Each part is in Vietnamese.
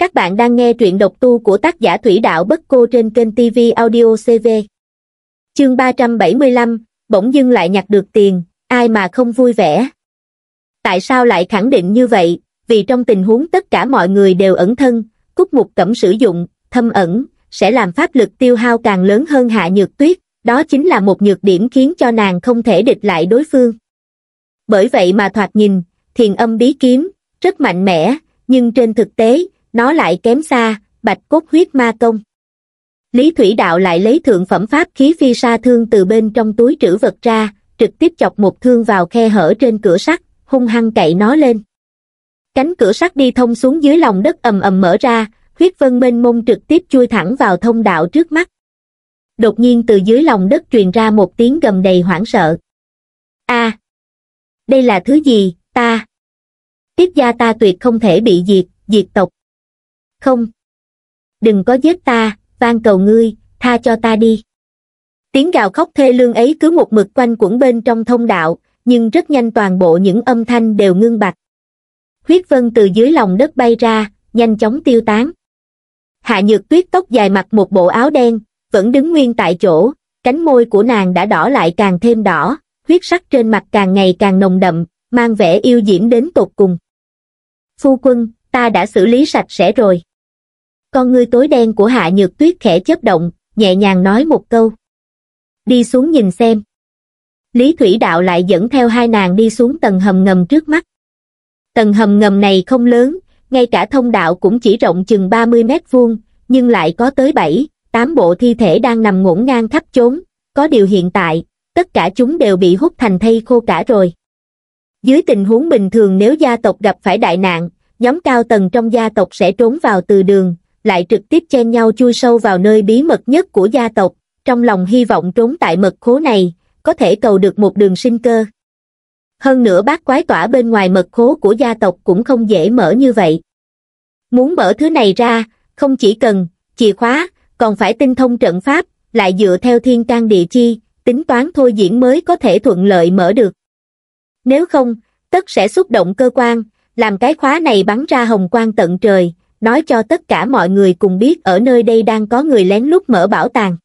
Các bạn đang nghe truyện độc tu của tác giả Thủy Đạo Bất Cô trên kênh TV Audio CV. Chương 375, bỗng dưng lại nhặt được tiền, ai mà không vui vẻ. Tại sao lại khẳng định như vậy? Vì trong tình huống tất cả mọi người đều ẩn thân, cúc mục cẩm sử dụng, thâm ẩn, sẽ làm pháp lực tiêu hao càng lớn hơn hạ nhược tuyết, đó chính là một nhược điểm khiến cho nàng không thể địch lại đối phương. Bởi vậy mà thoạt nhìn, thiền âm bí kiếm, rất mạnh mẽ, nhưng trên thực tế, nó lại kém xa, bạch cốt huyết ma công. Lý Thủy Đạo lại lấy thượng phẩm pháp khí phi sa thương từ bên trong túi trữ vật ra, trực tiếp chọc một thương vào khe hở trên cửa sắt, hung hăng cậy nó lên. Cánh cửa sắt đi thông xuống dưới lòng đất ầm ầm mở ra, huyết vân mênh mông trực tiếp chui thẳng vào thông đạo trước mắt. Đột nhiên từ dưới lòng đất truyền ra một tiếng gầm đầy hoảng sợ. a đây là thứ gì, ta? Tiếp gia ta tuyệt không thể bị diệt, diệt tộc không đừng có giết ta van cầu ngươi tha cho ta đi tiếng gào khóc thê lương ấy cứ một mực quanh quẩn bên trong thông đạo nhưng rất nhanh toàn bộ những âm thanh đều ngưng bặt huyết vân từ dưới lòng đất bay ra nhanh chóng tiêu tán hạ nhược tuyết tóc dài mặc một bộ áo đen vẫn đứng nguyên tại chỗ cánh môi của nàng đã đỏ lại càng thêm đỏ huyết sắc trên mặt càng ngày càng nồng đậm mang vẻ yêu diễm đến tột cùng phu quân ta đã xử lý sạch sẽ rồi con ngươi tối đen của Hạ Nhược Tuyết khẽ chớp động, nhẹ nhàng nói một câu. Đi xuống nhìn xem. Lý Thủy Đạo lại dẫn theo hai nàng đi xuống tầng hầm ngầm trước mắt. Tầng hầm ngầm này không lớn, ngay cả thông đạo cũng chỉ rộng chừng 30 mét vuông, nhưng lại có tới 7, 8 bộ thi thể đang nằm ngổn ngang khắp chốn, có điều hiện tại, tất cả chúng đều bị hút thành thây khô cả rồi. Dưới tình huống bình thường nếu gia tộc gặp phải đại nạn, nhóm cao tầng trong gia tộc sẽ trốn vào từ đường, lại trực tiếp chen nhau chui sâu vào nơi bí mật nhất của gia tộc, trong lòng hy vọng trốn tại mật khố này, có thể cầu được một đường sinh cơ. Hơn nữa bác quái tỏa bên ngoài mật khố của gia tộc cũng không dễ mở như vậy. Muốn mở thứ này ra, không chỉ cần, chìa khóa, còn phải tinh thông trận pháp, lại dựa theo thiên can địa chi, tính toán thôi diễn mới có thể thuận lợi mở được. Nếu không, tất sẽ xúc động cơ quan, làm cái khóa này bắn ra hồng quang tận trời, nói cho tất cả mọi người cùng biết ở nơi đây đang có người lén lút mở bảo tàng.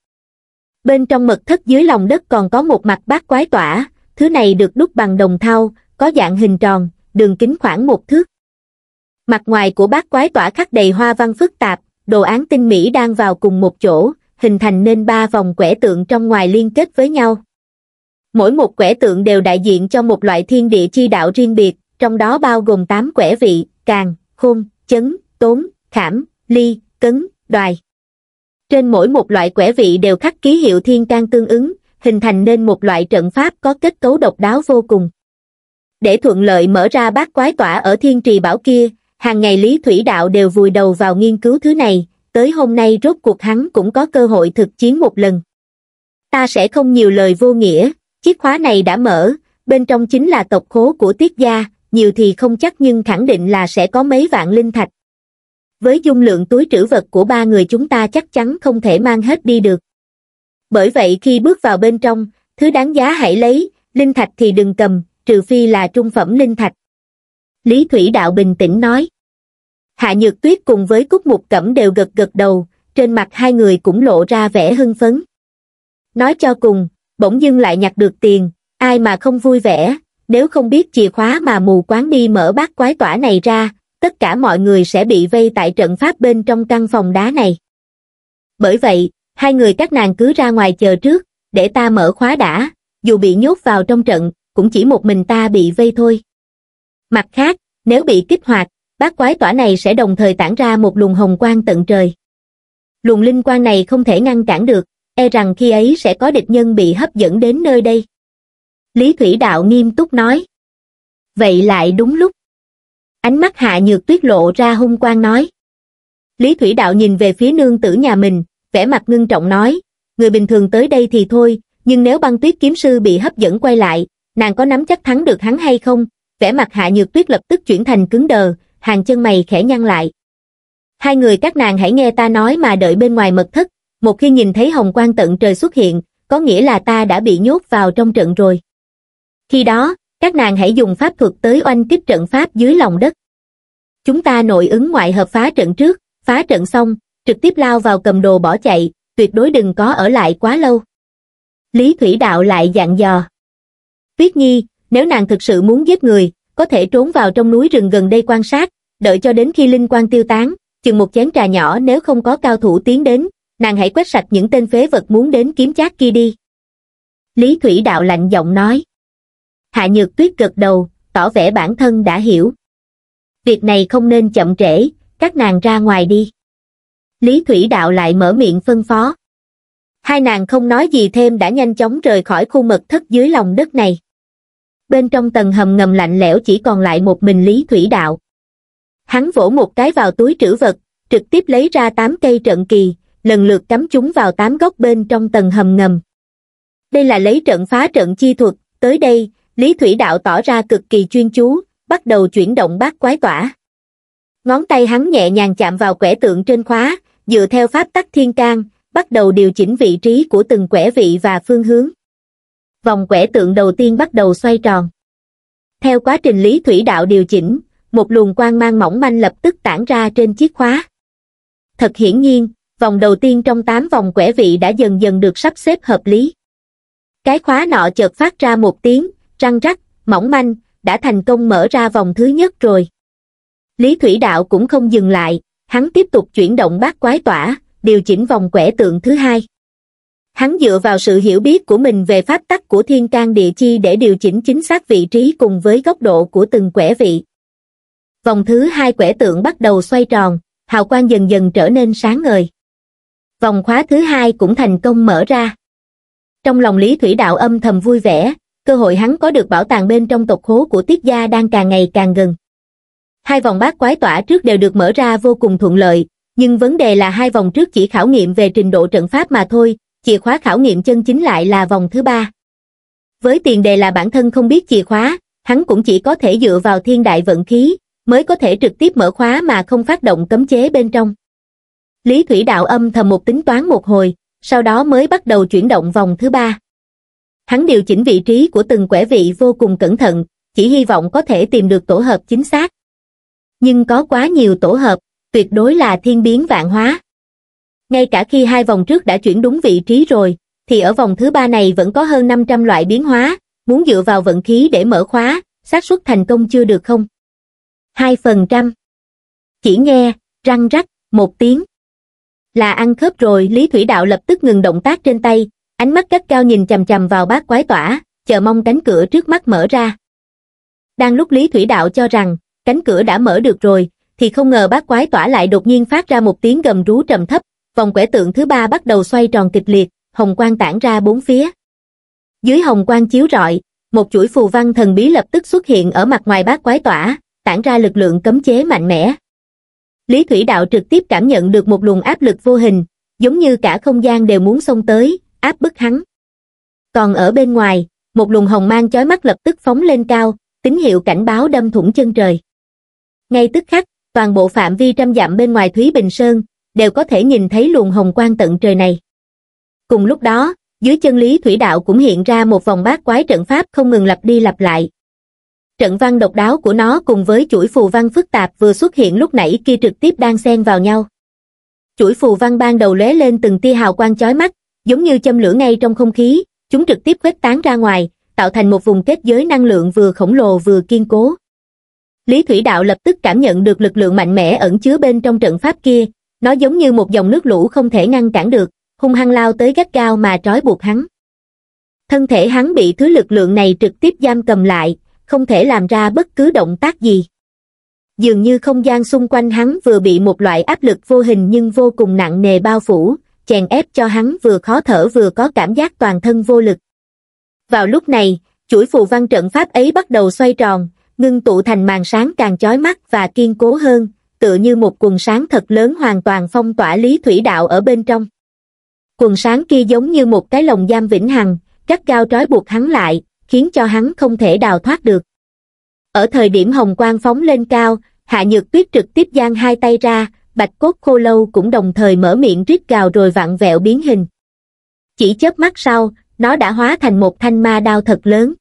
Bên trong mật thất dưới lòng đất còn có một mặt bát quái tỏa, thứ này được đúc bằng đồng thau, có dạng hình tròn, đường kính khoảng một thước. Mặt ngoài của bát quái tỏa khắc đầy hoa văn phức tạp, đồ án tinh mỹ đang vào cùng một chỗ, hình thành nên ba vòng quẻ tượng trong ngoài liên kết với nhau. Mỗi một quẻ tượng đều đại diện cho một loại thiên địa chi đạo riêng biệt, trong đó bao gồm 8 quẻ vị, càng, khôn, chấn, tốn, khảm, ly, cấn, đoài. Trên mỗi một loại quẻ vị đều khắc ký hiệu thiên can tương ứng, hình thành nên một loại trận pháp có kết cấu độc đáo vô cùng. Để thuận lợi mở ra bát quái tỏa ở thiên trì bảo kia, hàng ngày Lý Thủy Đạo đều vùi đầu vào nghiên cứu thứ này, tới hôm nay rốt cuộc hắn cũng có cơ hội thực chiến một lần. Ta sẽ không nhiều lời vô nghĩa, chiếc khóa này đã mở, bên trong chính là tộc khố của tiết gia, nhiều thì không chắc nhưng khẳng định là sẽ có mấy vạn linh thạch, với dung lượng túi trữ vật của ba người chúng ta chắc chắn không thể mang hết đi được. Bởi vậy khi bước vào bên trong, thứ đáng giá hãy lấy, linh thạch thì đừng cầm, trừ phi là trung phẩm linh thạch. Lý Thủy Đạo bình tĩnh nói. Hạ Nhược Tuyết cùng với Cúc Mục Cẩm đều gật gật đầu, trên mặt hai người cũng lộ ra vẻ hưng phấn. Nói cho cùng, bỗng dưng lại nhặt được tiền, ai mà không vui vẻ, nếu không biết chìa khóa mà mù quáng đi mở bát quái tỏa này ra, tất cả mọi người sẽ bị vây tại trận pháp bên trong căn phòng đá này. Bởi vậy, hai người các nàng cứ ra ngoài chờ trước, để ta mở khóa đã, dù bị nhốt vào trong trận, cũng chỉ một mình ta bị vây thôi. Mặt khác, nếu bị kích hoạt, bát quái tỏa này sẽ đồng thời tản ra một luồng hồng quang tận trời. Luồng linh quang này không thể ngăn cản được, e rằng khi ấy sẽ có địch nhân bị hấp dẫn đến nơi đây. Lý Thủy Đạo nghiêm túc nói. Vậy lại đúng lúc. Ánh mắt hạ nhược tuyết lộ ra hung quang nói. Lý Thủy Đạo nhìn về phía nương tử nhà mình, vẻ mặt ngưng trọng nói, người bình thường tới đây thì thôi, nhưng nếu băng tuyết kiếm sư bị hấp dẫn quay lại, nàng có nắm chắc thắng được hắn hay không? Vẻ mặt hạ nhược tuyết lập tức chuyển thành cứng đờ, hàng chân mày khẽ nhăn lại. Hai người các nàng hãy nghe ta nói mà đợi bên ngoài mật thất, một khi nhìn thấy hồng quang tận trời xuất hiện, có nghĩa là ta đã bị nhốt vào trong trận rồi. Khi đó, các nàng hãy dùng pháp thuật tới oanh kích trận pháp dưới lòng đất. Chúng ta nội ứng ngoại hợp phá trận trước, phá trận xong, trực tiếp lao vào cầm đồ bỏ chạy, tuyệt đối đừng có ở lại quá lâu. Lý Thủy Đạo lại dặn dò. Tuyết Nhi, nếu nàng thực sự muốn giết người, có thể trốn vào trong núi rừng gần đây quan sát, đợi cho đến khi linh quan tiêu tán, chừng một chén trà nhỏ nếu không có cao thủ tiến đến, nàng hãy quét sạch những tên phế vật muốn đến kiếm chác kia đi. Lý Thủy Đạo lạnh giọng nói hạ nhược tuyết gật đầu tỏ vẻ bản thân đã hiểu việc này không nên chậm trễ các nàng ra ngoài đi lý thủy đạo lại mở miệng phân phó hai nàng không nói gì thêm đã nhanh chóng rời khỏi khu mật thất dưới lòng đất này bên trong tầng hầm ngầm lạnh lẽo chỉ còn lại một mình lý thủy đạo hắn vỗ một cái vào túi trữ vật trực tiếp lấy ra tám cây trận kỳ lần lượt cắm chúng vào tám góc bên trong tầng hầm ngầm đây là lấy trận phá trận chi thuật tới đây Lý Thủy Đạo tỏ ra cực kỳ chuyên chú, bắt đầu chuyển động bát quái tỏa. Ngón tay hắn nhẹ nhàng chạm vào quẻ tượng trên khóa, dựa theo pháp tắc thiên can, bắt đầu điều chỉnh vị trí của từng quẻ vị và phương hướng. Vòng quẻ tượng đầu tiên bắt đầu xoay tròn. Theo quá trình Lý Thủy Đạo điều chỉnh, một luồng quang mang mỏng manh lập tức tản ra trên chiếc khóa. Thật hiển nhiên, vòng đầu tiên trong 8 vòng quẻ vị đã dần dần được sắp xếp hợp lý. Cái khóa nọ chợt phát ra một tiếng, răng rắc, mỏng manh, đã thành công mở ra vòng thứ nhất rồi. Lý Thủy Đạo cũng không dừng lại, hắn tiếp tục chuyển động bát quái tỏa, điều chỉnh vòng quẻ tượng thứ hai. Hắn dựa vào sự hiểu biết của mình về pháp tắc của thiên can địa chi để điều chỉnh chính xác vị trí cùng với góc độ của từng quẻ vị. Vòng thứ hai quẻ tượng bắt đầu xoay tròn, hào quang dần dần trở nên sáng ngời. Vòng khóa thứ hai cũng thành công mở ra. Trong lòng Lý Thủy Đạo âm thầm vui vẻ, cơ hội hắn có được bảo tàng bên trong tộc hố của tiết gia đang càng ngày càng gần. Hai vòng bát quái tỏa trước đều được mở ra vô cùng thuận lợi, nhưng vấn đề là hai vòng trước chỉ khảo nghiệm về trình độ trận pháp mà thôi, chìa khóa khảo nghiệm chân chính lại là vòng thứ ba. Với tiền đề là bản thân không biết chìa khóa, hắn cũng chỉ có thể dựa vào thiên đại vận khí, mới có thể trực tiếp mở khóa mà không phát động cấm chế bên trong. Lý Thủy Đạo âm thầm một tính toán một hồi, sau đó mới bắt đầu chuyển động vòng thứ ba. Hắn điều chỉnh vị trí của từng quẻ vị vô cùng cẩn thận, chỉ hy vọng có thể tìm được tổ hợp chính xác. Nhưng có quá nhiều tổ hợp, tuyệt đối là thiên biến vạn hóa. Ngay cả khi hai vòng trước đã chuyển đúng vị trí rồi, thì ở vòng thứ ba này vẫn có hơn 500 loại biến hóa, muốn dựa vào vận khí để mở khóa, xác suất thành công chưa được không? 2%. Chỉ nghe, răng rắc, một tiếng. Là ăn khớp rồi, Lý Thủy Đạo lập tức ngừng động tác trên tay, ánh mắt gắt cao nhìn chằm chằm vào bát quái tỏa chờ mong cánh cửa trước mắt mở ra đang lúc lý thủy đạo cho rằng cánh cửa đã mở được rồi thì không ngờ bát quái tỏa lại đột nhiên phát ra một tiếng gầm rú trầm thấp vòng quẻ tượng thứ ba bắt đầu xoay tròn kịch liệt hồng quang tản ra bốn phía dưới hồng quang chiếu rọi một chuỗi phù văn thần bí lập tức xuất hiện ở mặt ngoài bát quái tỏa tản ra lực lượng cấm chế mạnh mẽ lý thủy đạo trực tiếp cảm nhận được một luồng áp lực vô hình giống như cả không gian đều muốn xông tới áp bức hắn còn ở bên ngoài một luồng hồng mang chói mắt lập tức phóng lên cao tín hiệu cảnh báo đâm thủng chân trời ngay tức khắc toàn bộ phạm vi trăm dặm bên ngoài thúy bình sơn đều có thể nhìn thấy luồng hồng quang tận trời này cùng lúc đó dưới chân lý thủy đạo cũng hiện ra một vòng bát quái trận pháp không ngừng lặp đi lặp lại trận văn độc đáo của nó cùng với chuỗi phù văn phức tạp vừa xuất hiện lúc nãy kia trực tiếp đang xen vào nhau chuỗi phù văn ban đầu lóe lên từng tia hào quang chói mắt giống như châm lửa ngay trong không khí chúng trực tiếp khuếch tán ra ngoài tạo thành một vùng kết giới năng lượng vừa khổng lồ vừa kiên cố lý thủy đạo lập tức cảm nhận được lực lượng mạnh mẽ ẩn chứa bên trong trận pháp kia nó giống như một dòng nước lũ không thể ngăn cản được hung hăng lao tới gắt gao mà trói buộc hắn thân thể hắn bị thứ lực lượng này trực tiếp giam cầm lại không thể làm ra bất cứ động tác gì dường như không gian xung quanh hắn vừa bị một loại áp lực vô hình nhưng vô cùng nặng nề bao phủ chèn ép cho hắn vừa khó thở vừa có cảm giác toàn thân vô lực. Vào lúc này, chuỗi phù văn trận pháp ấy bắt đầu xoay tròn, ngưng tụ thành màn sáng càng chói mắt và kiên cố hơn, tựa như một quần sáng thật lớn hoàn toàn phong tỏa lý thủy đạo ở bên trong. Quần sáng kia giống như một cái lồng giam vĩnh hằng, gắt cao trói buộc hắn lại, khiến cho hắn không thể đào thoát được. Ở thời điểm hồng quang phóng lên cao, Hạ Nhược Tuyết trực tiếp giang hai tay ra, bạch cốt khô lâu cũng đồng thời mở miệng rít gào rồi vặn vẹo biến hình. Chỉ chớp mắt sau, nó đã hóa thành một thanh ma đao thật lớn.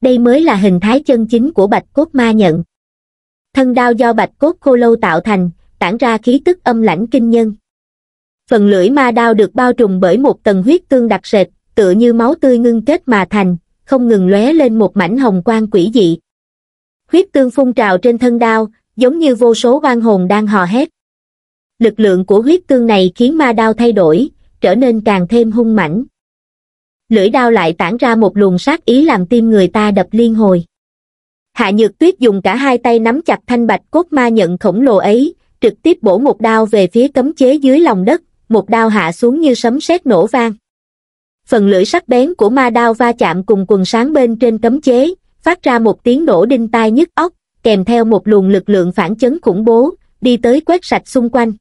Đây mới là hình thái chân chính của bạch cốt ma nhận. Thân đao do bạch cốt khô lâu tạo thành, tản ra khí tức âm lãnh kinh nhân. Phần lưỡi ma đao được bao trùm bởi một tầng huyết tương đặc sệt, tựa như máu tươi ngưng kết mà thành, không ngừng lóe lên một mảnh hồng quang quỷ dị. Huyết tương phun trào trên thân đao, giống như vô số oan hồn đang hò hét lực lượng của huyết tương này khiến ma đao thay đổi, trở nên càng thêm hung mãnh. Lưỡi đao lại tản ra một luồng sát ý làm tim người ta đập liên hồi. Hạ Nhược Tuyết dùng cả hai tay nắm chặt thanh bạch cốt ma nhận khổng lồ ấy, trực tiếp bổ một đao về phía cấm chế dưới lòng đất, một đao hạ xuống như sấm sét nổ vang. Phần lưỡi sắc bén của ma đao va chạm cùng quần sáng bên trên cấm chế, phát ra một tiếng nổ đinh tai nhức óc, kèm theo một luồng lực lượng phản chấn khủng bố, đi tới quét sạch xung quanh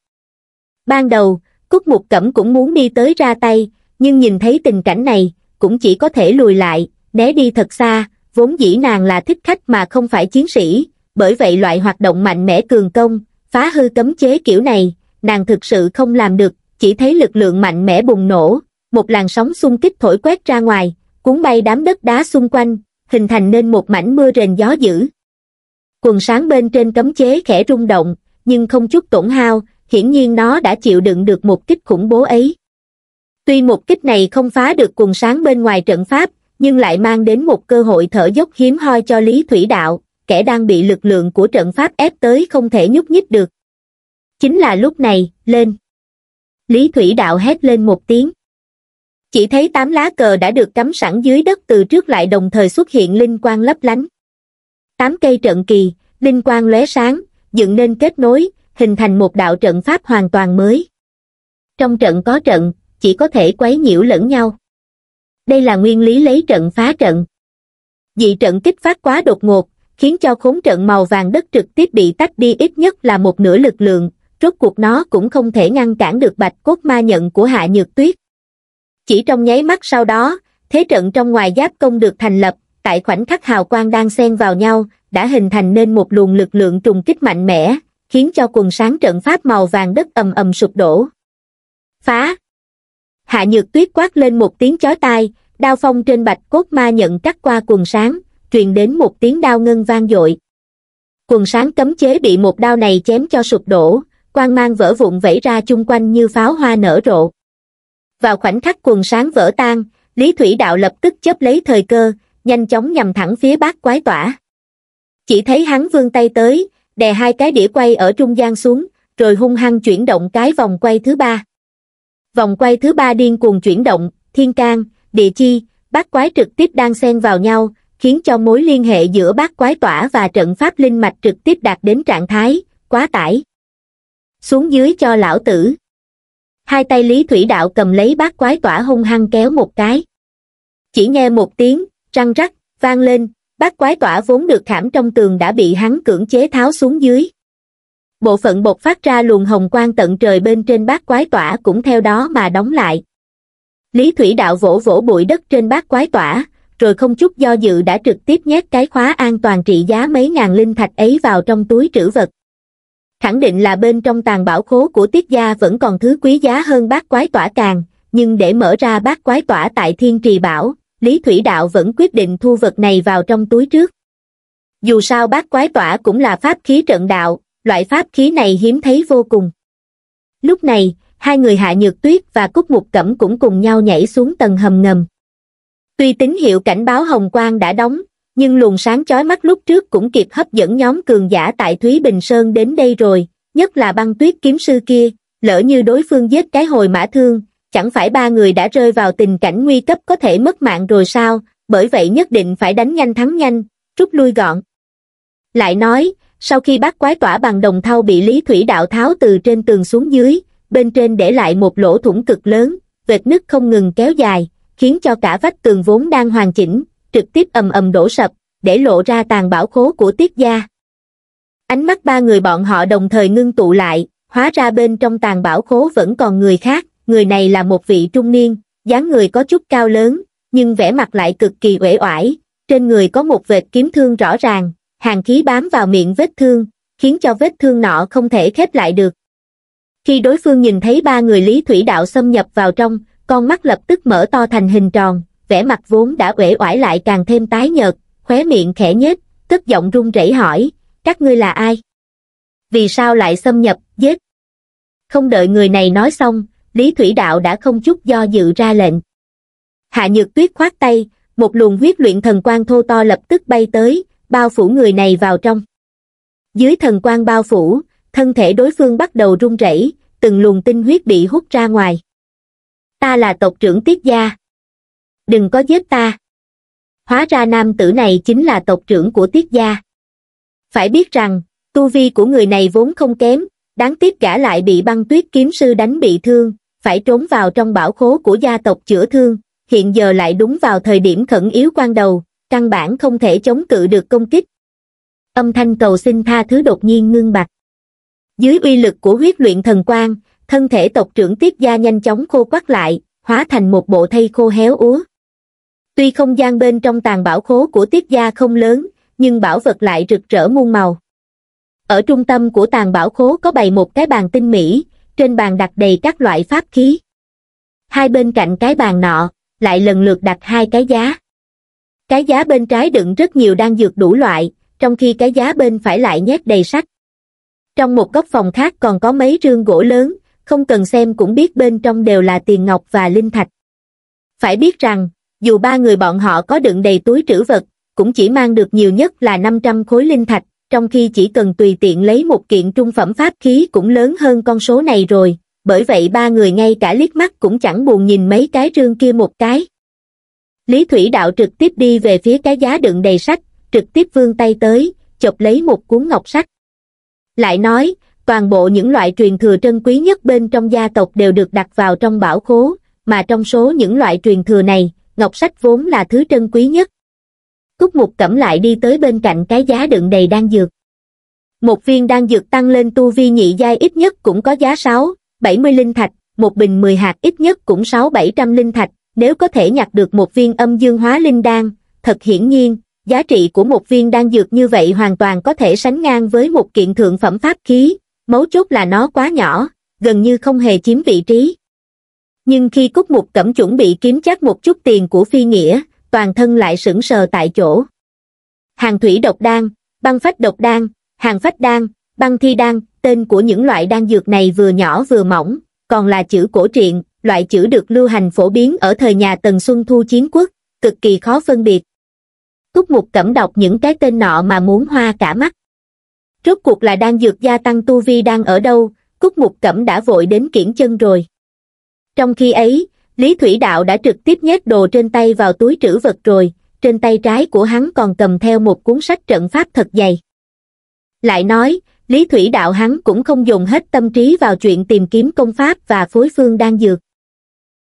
ban đầu cúc mục cẩm cũng muốn đi tới ra tay nhưng nhìn thấy tình cảnh này cũng chỉ có thể lùi lại né đi thật xa vốn dĩ nàng là thích khách mà không phải chiến sĩ bởi vậy loại hoạt động mạnh mẽ cường công phá hư cấm chế kiểu này nàng thực sự không làm được chỉ thấy lực lượng mạnh mẽ bùng nổ một làn sóng xung kích thổi quét ra ngoài cuốn bay đám đất đá xung quanh hình thành nên một mảnh mưa rền gió dữ quần sáng bên trên cấm chế khẽ rung động nhưng không chút tổn hao hiển nhiên nó đã chịu đựng được một kích khủng bố ấy. Tuy một kích này không phá được cùng sáng bên ngoài trận pháp, nhưng lại mang đến một cơ hội thở dốc hiếm hoi cho Lý Thủy Đạo, kẻ đang bị lực lượng của trận pháp ép tới không thể nhúc nhích được. Chính là lúc này, lên. Lý Thủy Đạo hét lên một tiếng. Chỉ thấy tám lá cờ đã được cắm sẵn dưới đất từ trước lại đồng thời xuất hiện linh quang lấp lánh. Tám cây trận kỳ, linh quang lóe sáng, dựng nên kết nối, hình thành một đạo trận pháp hoàn toàn mới. Trong trận có trận, chỉ có thể quấy nhiễu lẫn nhau. Đây là nguyên lý lấy trận phá trận. Dị trận kích phát quá đột ngột, khiến cho khốn trận màu vàng đất trực tiếp bị tách đi ít nhất là một nửa lực lượng, rốt cuộc nó cũng không thể ngăn cản được bạch cốt ma nhận của hạ nhược tuyết. Chỉ trong nháy mắt sau đó, thế trận trong ngoài giáp công được thành lập, tại khoảnh khắc hào quang đang xen vào nhau, đã hình thành nên một luồng lực lượng trùng kích mạnh mẽ, khiến cho quần sáng trận pháp màu vàng đất ầm ầm sụp đổ phá hạ nhược tuyết quát lên một tiếng chói tai đao phong trên bạch cốt ma nhận cắt qua quần sáng truyền đến một tiếng đao ngân vang dội quần sáng cấm chế bị một đao này chém cho sụp đổ quang mang vỡ vụn vẫy ra chung quanh như pháo hoa nở rộ vào khoảnh khắc quần sáng vỡ tan lý thủy đạo lập tức chấp lấy thời cơ nhanh chóng nhằm thẳng phía bát quái tỏa chỉ thấy hắn vươn tay tới đè hai cái đĩa quay ở trung gian xuống, rồi hung hăng chuyển động cái vòng quay thứ ba. Vòng quay thứ ba điên cuồng chuyển động, thiên can, địa chi, bát quái trực tiếp đang xen vào nhau, khiến cho mối liên hệ giữa bát quái tỏa và trận pháp linh mạch trực tiếp đạt đến trạng thái, quá tải. Xuống dưới cho lão tử. Hai tay Lý Thủy Đạo cầm lấy bát quái tỏa hung hăng kéo một cái. Chỉ nghe một tiếng, răng rắc, vang lên, bát quái tỏa vốn được khảm trong tường đã bị hắn cưỡng chế tháo xuống dưới. Bộ phận bột phát ra luồng hồng quang tận trời bên trên bát quái tỏa cũng theo đó mà đóng lại. Lý Thủy Đạo vỗ vỗ bụi đất trên bát quái tỏa, rồi không chút do dự đã trực tiếp nhét cái khóa an toàn trị giá mấy ngàn linh thạch ấy vào trong túi trữ vật. Khẳng định là bên trong tàn bảo khố của tiết gia vẫn còn thứ quý giá hơn bát quái tỏa càng, nhưng để mở ra bát quái tỏa tại thiên trì bảo, Lý Thủy Đạo vẫn quyết định thu vật này vào trong túi trước. Dù sao bát quái tỏa cũng là pháp khí trận đạo, loại pháp khí này hiếm thấy vô cùng. Lúc này, hai người Hạ Nhược Tuyết và Cúc Mục Cẩm cũng cùng nhau nhảy xuống tầng hầm ngầm. Tuy tín hiệu cảnh báo Hồng Quang đã đóng, nhưng luồng sáng chói mắt lúc trước cũng kịp hấp dẫn nhóm cường giả tại Thúy Bình Sơn đến đây rồi, nhất là băng tuyết kiếm sư kia, lỡ như đối phương giết cái hồi mã thương, chẳng phải ba người đã rơi vào tình cảnh nguy cấp có thể mất mạng rồi sao, bởi vậy nhất định phải đánh nhanh thắng nhanh, rút lui gọn. Lại nói, sau khi bác quái tỏa bằng đồng thau bị Lý Thủy Đạo tháo từ trên tường xuống dưới, bên trên để lại một lỗ thủng cực lớn, vệt nứt không ngừng kéo dài, khiến cho cả vách tường vốn đang hoàn chỉnh, trực tiếp ầm ầm đổ sập, để lộ ra tàn bảo khố của Tiết Gia. Ánh mắt ba người bọn họ đồng thời ngưng tụ lại, hóa ra bên trong tàn bảo khố vẫn còn người khác, người này là một vị trung niên, dáng người có chút cao lớn, nhưng vẻ mặt lại cực kỳ uể oải, trên người có một vệt kiếm thương rõ ràng, hàng khí bám vào miệng vết thương, khiến cho vết thương nọ không thể khép lại được. Khi đối phương nhìn thấy ba người Lý Thủy Đạo xâm nhập vào trong, con mắt lập tức mở to thành hình tròn, vẻ mặt vốn đã uể oải lại càng thêm tái nhợt, khóe miệng khẽ nhếch, tức giọng run rẩy hỏi, các ngươi là ai? Vì sao lại xâm nhập, giết? Không đợi người này nói xong, Lý Thủy Đạo đã không chút do dự ra lệnh. Hạ Nhược Tuyết khoát tay, một luồng huyết luyện thần quang thô to lập tức bay tới, bao phủ người này vào trong. Dưới thần quang bao phủ, thân thể đối phương bắt đầu run rẩy, từng luồng tinh huyết bị hút ra ngoài. Ta là tộc trưởng Tiết gia. Đừng có giết ta. Hóa ra nam tử này chính là tộc trưởng của Tiết gia. Phải biết rằng, tu vi của người này vốn không kém, đáng tiếc cả lại bị băng tuyết kiếm sư đánh bị thương, phải trốn vào trong bảo khố của gia tộc chữa thương, hiện giờ lại đúng vào thời điểm khẩn yếu quan đầu, căn bản không thể chống cự được công kích. Âm thanh cầu xin tha thứ đột nhiên ngưng bặt. Dưới uy lực của huyết luyện thần quang, thân thể tộc trưởng tiết gia nhanh chóng khô quắt lại, hóa thành một bộ thây khô héo úa. Tuy không gian bên trong tàn bảo khố của tiết gia không lớn, nhưng bảo vật lại rực rỡ muôn màu. Ở trung tâm của tàn bảo khố có bày một cái bàn tinh mỹ, trên bàn đặt đầy các loại pháp khí. Hai bên cạnh cái bàn nọ, lại lần lượt đặt hai cái giá. Cái giá bên trái đựng rất nhiều đan dược đủ loại, trong khi cái giá bên phải lại nhét đầy sách. Trong một góc phòng khác còn có mấy rương gỗ lớn, không cần xem cũng biết bên trong đều là tiền ngọc và linh thạch. Phải biết rằng, dù ba người bọn họ có đựng đầy túi trữ vật, cũng chỉ mang được nhiều nhất là 500 khối linh thạch, trong khi chỉ cần tùy tiện lấy một kiện trung phẩm pháp khí cũng lớn hơn con số này rồi, bởi vậy ba người ngay cả liếc mắt cũng chẳng buồn nhìn mấy cái rương kia một cái. Lý Thủy Đạo trực tiếp đi về phía cái giá đựng đầy sách, trực tiếp vươn tay tới, chộp lấy một cuốn ngọc sách. Lại nói, toàn bộ những loại truyền thừa trân quý nhất bên trong gia tộc đều được đặt vào trong bảo khố, mà trong số những loại truyền thừa này, ngọc sách vốn là thứ trân quý nhất. Cúc mục cẩm lại đi tới bên cạnh cái giá đựng đầy đan dược một viên đan dược tăng lên tu vi nhị giai ít nhất cũng có giá sáu bảy mươi linh thạch một bình mười hạt ít nhất cũng sáu bảy trăm linh thạch nếu có thể nhặt được một viên âm dương hóa linh đan thật hiển nhiên giá trị của một viên đan dược như vậy hoàn toàn có thể sánh ngang với một kiện thượng phẩm pháp khí mấu chốt là nó quá nhỏ gần như không hề chiếm vị trí nhưng khi cúc mục cẩm chuẩn bị kiếm chắc một chút tiền của phi nghĩa toàn thân lại sững sờ tại chỗ. Hàng thủy độc đan, băng phách độc đan, hàng phách đan, băng thi đan, tên của những loại đan dược này vừa nhỏ vừa mỏng, còn là chữ cổ truyện, loại chữ được lưu hành phổ biến ở thời nhà Tần Xuân Thu Chiến Quốc, cực kỳ khó phân biệt. Túc Mục cẩm đọc những cái tên nọ mà muốn hoa cả mắt. Rốt cuộc là đan dược gia tăng tu vi đang ở đâu, Cúc Mục Cẩm đã vội đến kiển chân rồi. Trong khi ấy, Lý Thủy Đạo đã trực tiếp nhét đồ trên tay vào túi trữ vật rồi, trên tay trái của hắn còn cầm theo một cuốn sách trận pháp thật dày. Lại nói, Lý Thủy Đạo hắn cũng không dùng hết tâm trí vào chuyện tìm kiếm công pháp và phối phương đang dược.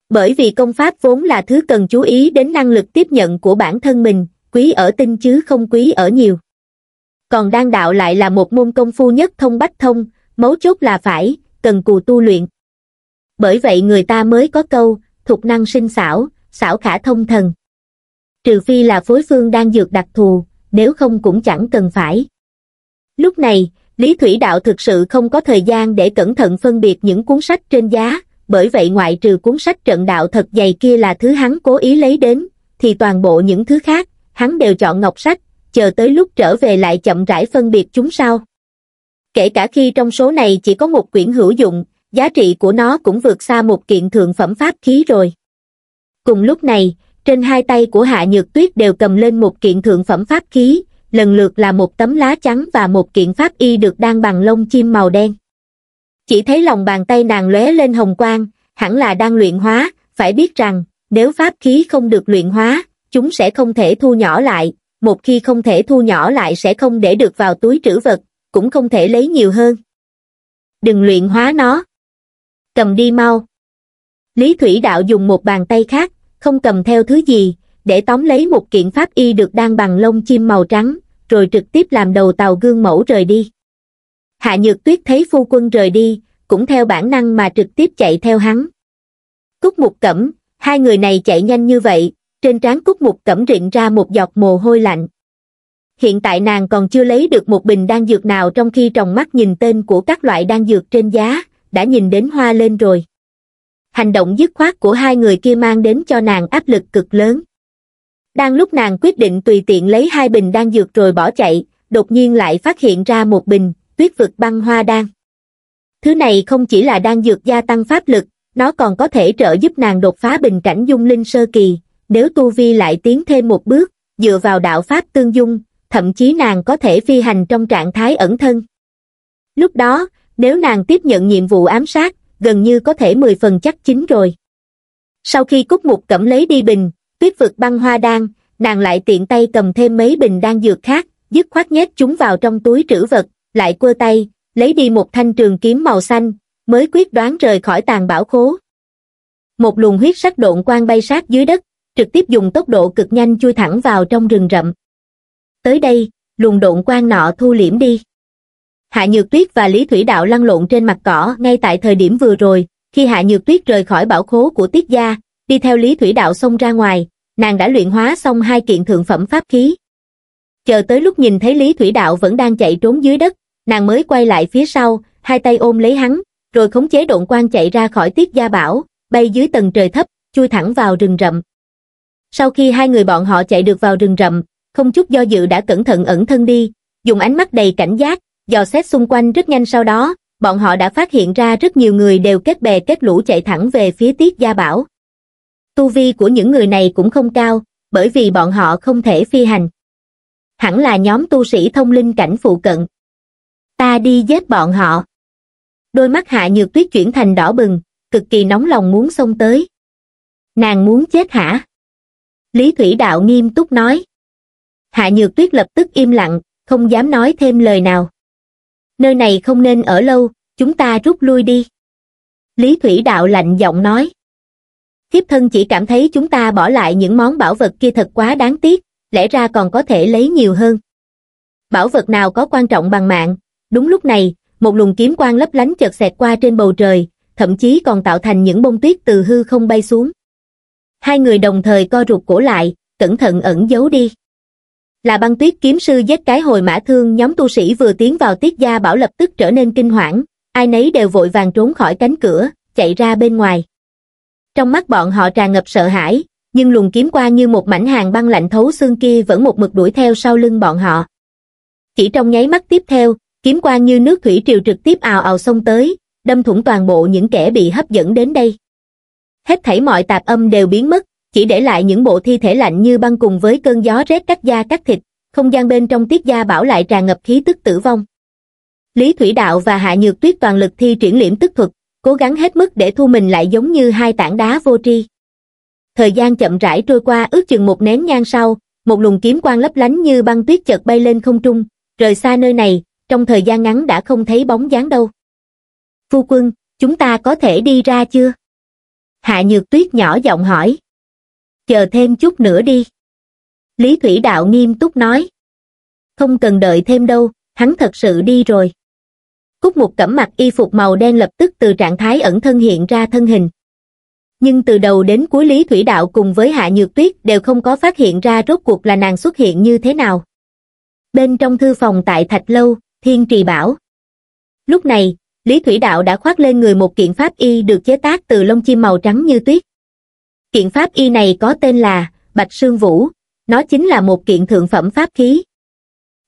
Bởi vì công pháp vốn là thứ cần chú ý đến năng lực tiếp nhận của bản thân mình, quý ở tinh chứ không quý ở nhiều. Còn đan đạo lại là một môn công phu nhất thông bách thông, mấu chốt là phải, cần cù tu luyện. Bởi vậy người ta mới có câu, thuộc năng sinh xảo, xảo khả thông thần. Trừ phi là phối phương đang dược đặc thù, nếu không cũng chẳng cần phải. Lúc này, Lý Thủy Đạo thực sự không có thời gian để cẩn thận phân biệt những cuốn sách trên giá, bởi vậy ngoại trừ cuốn sách trận đạo thật dày kia là thứ hắn cố ý lấy đến, thì toàn bộ những thứ khác, hắn đều chọn ngọc sách, chờ tới lúc trở về lại chậm rãi phân biệt chúng sau. Kể cả khi trong số này chỉ có một quyển hữu dụng, giá trị của nó cũng vượt xa một kiện thượng phẩm pháp khí rồi. Cùng lúc này, trên hai tay của Hạ Nhược Tuyết đều cầm lên một kiện thượng phẩm pháp khí, lần lượt là một tấm lá trắng và một kiện pháp y được đan bằng lông chim màu đen. Chỉ thấy lòng bàn tay nàng lóe lên hồng quang, hẳn là đang luyện hóa, phải biết rằng, nếu pháp khí không được luyện hóa, chúng sẽ không thể thu nhỏ lại, một khi không thể thu nhỏ lại sẽ không để được vào túi trữ vật, cũng không thể lấy nhiều hơn. Đừng luyện hóa nó, cầm đi mau. Lý Thủy Đạo dùng một bàn tay khác, không cầm theo thứ gì, để tóm lấy một kiện pháp y được đan bằng lông chim màu trắng, rồi trực tiếp làm đầu tàu gương mẫu rời đi. Hạ Nhược Tuyết thấy phu quân rời đi, cũng theo bản năng mà trực tiếp chạy theo hắn. Cúc Mục Cẩm, hai người này chạy nhanh như vậy, trên trán Cúc Mục Cẩm rịn ra một giọt mồ hôi lạnh. Hiện tại nàng còn chưa lấy được một bình đan dược nào trong khi tròng mắt nhìn tên của các loại đan dược trên giá, đã nhìn đến hoa lên rồi hành động dứt khoát của hai người kia mang đến cho nàng áp lực cực lớn đang lúc nàng quyết định tùy tiện lấy hai bình đan dược rồi bỏ chạy đột nhiên lại phát hiện ra một bình tuyết vực băng hoa đan thứ này không chỉ là đan dược gia tăng pháp lực nó còn có thể trợ giúp nàng đột phá bình cảnh dung linh sơ kỳ nếu tu vi lại tiến thêm một bước dựa vào đạo pháp tương dung thậm chí nàng có thể phi hành trong trạng thái ẩn thân lúc đó nếu nàng tiếp nhận nhiệm vụ ám sát, gần như có thể 10 phần chắc chính rồi. Sau khi Cúc Mục cẩm lấy đi bình, tuyết vực băng hoa đan, nàng lại tiện tay cầm thêm mấy bình đan dược khác, dứt khoát nhét chúng vào trong túi trữ vật, lại quơ tay, lấy đi một thanh trường kiếm màu xanh, mới quyết đoán rời khỏi tàn bảo khố. Một luồng huyết sắc độn quang bay sát dưới đất, trực tiếp dùng tốc độ cực nhanh chui thẳng vào trong rừng rậm. Tới đây, luồng độn quang nọ thu liễm đi. Hạ Nhược Tuyết và Lý Thủy Đạo lăn lộn trên mặt cỏ ngay tại thời điểm vừa rồi, khi Hạ Nhược Tuyết rời khỏi bảo khố của Tiết Gia, đi theo Lý Thủy Đạo xông ra ngoài, nàng đã luyện hóa xong hai kiện thượng phẩm pháp khí. Chờ tới lúc nhìn thấy Lý Thủy Đạo vẫn đang chạy trốn dưới đất, nàng mới quay lại phía sau, hai tay ôm lấy hắn, rồi khống chế độn quang chạy ra khỏi Tiết Gia Bảo, bay dưới tầng trời thấp, chui thẳng vào rừng rậm. Sau khi hai người bọn họ chạy được vào rừng rậm, không chút do dự đã cẩn thận ẩn thân đi, dùng ánh mắt đầy cảnh giác, dò xét xung quanh rất nhanh sau đó, bọn họ đã phát hiện ra rất nhiều người đều kết bè kết lũ chạy thẳng về phía Tiết Gia Bảo. Tu vi của những người này cũng không cao, bởi vì bọn họ không thể phi hành. Hẳn là nhóm tu sĩ thông linh cảnh phụ cận. Ta đi giết bọn họ. Đôi mắt hạ nhược tuyết chuyển thành đỏ bừng, cực kỳ nóng lòng muốn xông tới. Nàng muốn chết hả? Lý Thủy Đạo nghiêm túc nói. Hạ Nhược Tuyết lập tức im lặng, không dám nói thêm lời nào nơi này không nên ở lâu chúng ta rút lui đi lý thủy đạo lạnh giọng nói thiếp thân chỉ cảm thấy chúng ta bỏ lại những món bảo vật kia thật quá đáng tiếc lẽ ra còn có thể lấy nhiều hơn bảo vật nào có quan trọng bằng mạng đúng lúc này một luồng kiếm quang lấp lánh chợt xẹt qua trên bầu trời thậm chí còn tạo thành những bông tuyết từ hư không bay xuống hai người đồng thời co rụt cổ lại cẩn thận ẩn giấu đi là băng tuyết kiếm sư giết cái hồi mã thương nhóm tu sĩ vừa tiến vào tiết gia bảo lập tức trở nên kinh hoảng, ai nấy đều vội vàng trốn khỏi cánh cửa, chạy ra bên ngoài. Trong mắt bọn họ tràn ngập sợ hãi, nhưng luồng kiếm qua như một mảnh hàng băng lạnh thấu xương kia vẫn một mực đuổi theo sau lưng bọn họ. Chỉ trong nháy mắt tiếp theo, kiếm qua như nước thủy triều trực tiếp ào ào xông tới, đâm thủng toàn bộ những kẻ bị hấp dẫn đến đây. Hết thảy mọi tạp âm đều biến mất, chỉ để lại những bộ thi thể lạnh như băng cùng với cơn gió rét cắt da cắt thịt, không gian bên trong tiết gia bảo lại tràn ngập khí tức tử vong. Lý Thủy Đạo và Hạ Nhược Tuyết toàn lực thi triển liễm tức thuật, cố gắng hết mức để thu mình lại giống như hai tảng đá vô tri. Thời gian chậm rãi trôi qua ước chừng một nén nhang sau, một luồng kiếm quang lấp lánh như băng tuyết chợt bay lên không trung, rời xa nơi này, trong thời gian ngắn đã không thấy bóng dáng đâu. Phu quân, chúng ta có thể đi ra chưa? Hạ Nhược Tuyết nhỏ giọng hỏi chờ thêm chút nữa đi. Lý Thủy Đạo nghiêm túc nói. Không cần đợi thêm đâu, hắn thật sự đi rồi. Cúc Mục cẩm mặc y phục màu đen lập tức từ trạng thái ẩn thân hiện ra thân hình. Nhưng từ đầu đến cuối Lý Thủy Đạo cùng với Hạ Nhược Tuyết đều không có phát hiện ra rốt cuộc là nàng xuất hiện như thế nào. Bên trong thư phòng tại Thạch Lâu, Thiên Trì bảo. Lúc này, Lý Thủy Đạo đã khoác lên người một kiện pháp y được chế tác từ lông chim màu trắng như tuyết kiện pháp y này có tên là bạch sương vũ nó chính là một kiện thượng phẩm pháp khí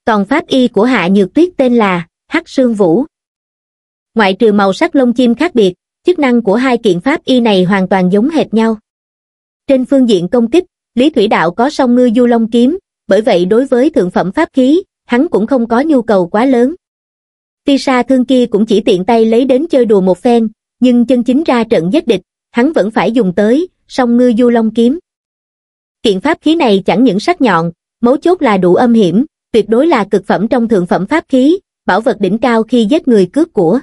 còn pháp y của hạ nhược tuyết tên là hắc sương vũ ngoại trừ màu sắc lông chim khác biệt chức năng của hai kiện pháp y này hoàn toàn giống hệt nhau trên phương diện công kích lý thủy đạo có song ngư du long kiếm bởi vậy đối với thượng phẩm pháp khí hắn cũng không có nhu cầu quá lớn tuy sa thương kia cũng chỉ tiện tay lấy đến chơi đùa một phen nhưng chân chính ra trận giết địch hắn vẫn phải dùng tới song ngư du long kiếm. Kiện pháp khí này chẳng những sắc nhọn, mấu chốt là đủ âm hiểm, tuyệt đối là cực phẩm trong thượng phẩm pháp khí, bảo vật đỉnh cao khi giết người cướp của.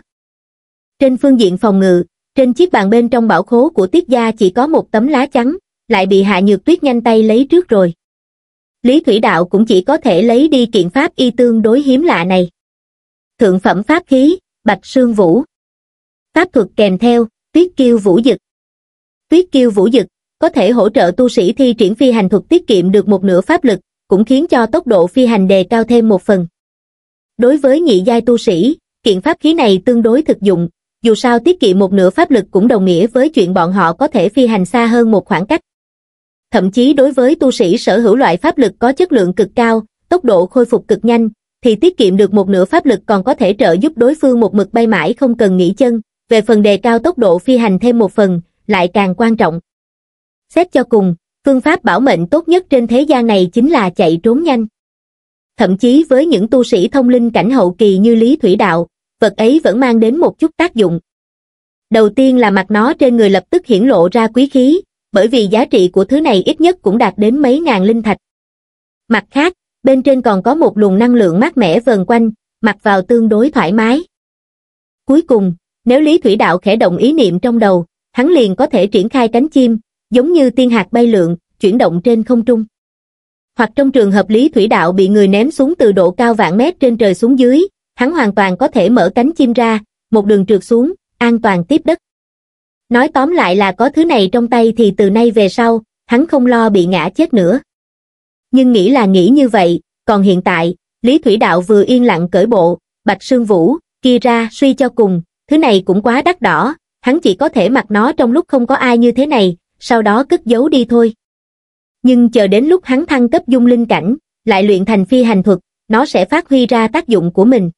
Trên phương diện phòng ngự, trên chiếc bàn bên trong bảo khố của Tiết Gia chỉ có một tấm lá trắng, lại bị Hạ Nhược Tuyết nhanh tay lấy trước rồi. Lý Thủy Đạo cũng chỉ có thể lấy đi kiện pháp y tương đối hiếm lạ này. Thượng phẩm pháp khí, Bạch Sương Vũ. Pháp thuật kèm theo, Tuyết Kiêu Vũ Dực. Tuyết kiêu vũ dực, có thể hỗ trợ tu sĩ thi triển phi hành thuật tiết kiệm được một nửa pháp lực, cũng khiến cho tốc độ phi hành đề cao thêm một phần. Đối với nhị giai tu sĩ, kiện pháp khí này tương đối thực dụng, dù sao tiết kiệm một nửa pháp lực cũng đồng nghĩa với chuyện bọn họ có thể phi hành xa hơn một khoảng cách. Thậm chí đối với tu sĩ sở hữu loại pháp lực có chất lượng cực cao, tốc độ khôi phục cực nhanh, thì tiết kiệm được một nửa pháp lực còn có thể trợ giúp đối phương một mực bay mãi không cần nghỉ chân. Về phần đề cao tốc độ phi hành thêm một phần, lại càng quan trọng. Xét cho cùng, phương pháp bảo mệnh tốt nhất trên thế gian này chính là chạy trốn nhanh. Thậm chí với những tu sĩ thông linh cảnh hậu kỳ như Lý Thủy Đạo, vật ấy vẫn mang đến một chút tác dụng. Đầu tiên là mặt nó trên người lập tức hiển lộ ra quý khí, bởi vì giá trị của thứ này ít nhất cũng đạt đến mấy ngàn linh thạch. Mặt khác, bên trên còn có một luồng năng lượng mát mẻ vờn quanh, mặc vào tương đối thoải mái. Cuối cùng, nếu Lý Thủy Đạo khẽ động ý niệm trong đầu, hắn liền có thể triển khai cánh chim, giống như tiên hạt bay lượn, chuyển động trên không trung. Hoặc trong trường hợp lý thủy đạo bị người ném xuống từ độ cao vạn mét trên trời xuống dưới, hắn hoàn toàn có thể mở cánh chim ra, một đường trượt xuống, an toàn tiếp đất. Nói tóm lại là có thứ này trong tay thì từ nay về sau, hắn không lo bị ngã chết nữa. Nhưng nghĩ là nghĩ như vậy, còn hiện tại, Lý Thủy Đạo vừa yên lặng cởi bộ, Bạch Sương Vũ, kia ra suy cho cùng, thứ này cũng quá đắt đỏ, hắn chỉ có thể mặc nó trong lúc không có ai như thế này, sau đó cất giấu đi thôi. Nhưng chờ đến lúc hắn thăng cấp dung linh cảnh, lại luyện thành phi hành thuật, nó sẽ phát huy ra tác dụng của mình.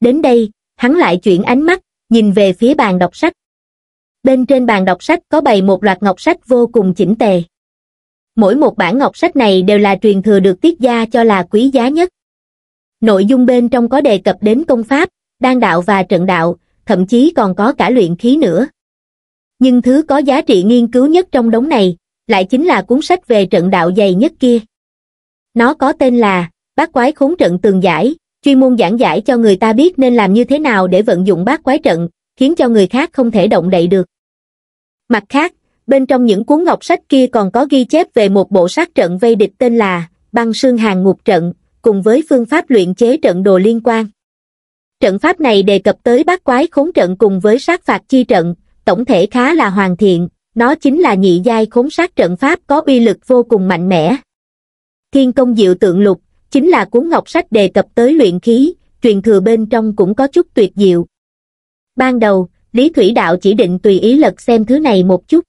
Đến đây, hắn lại chuyển ánh mắt, nhìn về phía bàn đọc sách. Bên trên bàn đọc sách có bày một loạt ngọc sách vô cùng chỉnh tề. Mỗi một bản ngọc sách này đều là truyền thừa được tiết gia cho là quý giá nhất. Nội dung bên trong có đề cập đến công pháp, đan đạo và trận đạo, thậm chí còn có cả luyện khí nữa. Nhưng thứ có giá trị nghiên cứu nhất trong đống này lại chính là cuốn sách về trận đạo dày nhất kia. Nó có tên là Bát quái khốn trận tường giải, chuyên môn giảng giải cho người ta biết nên làm như thế nào để vận dụng bát quái trận, khiến cho người khác không thể động đậy được. Mặt khác, bên trong những cuốn ngọc sách kia còn có ghi chép về một bộ sát trận vây địch tên là Băng Sương Hàng Ngục Trận, cùng với phương pháp luyện chế trận đồ liên quan. Trận pháp này đề cập tới bát quái khốn trận cùng với sát phạt chi trận, tổng thể khá là hoàn thiện, nó chính là nhị giai khốn sát trận pháp có uy lực vô cùng mạnh mẽ. Thiên công diệu tượng lục, chính là cuốn ngọc sách đề cập tới luyện khí, truyền thừa bên trong cũng có chút tuyệt diệu. Ban đầu, Lý Thủy Đạo chỉ định tùy ý lật xem thứ này một chút.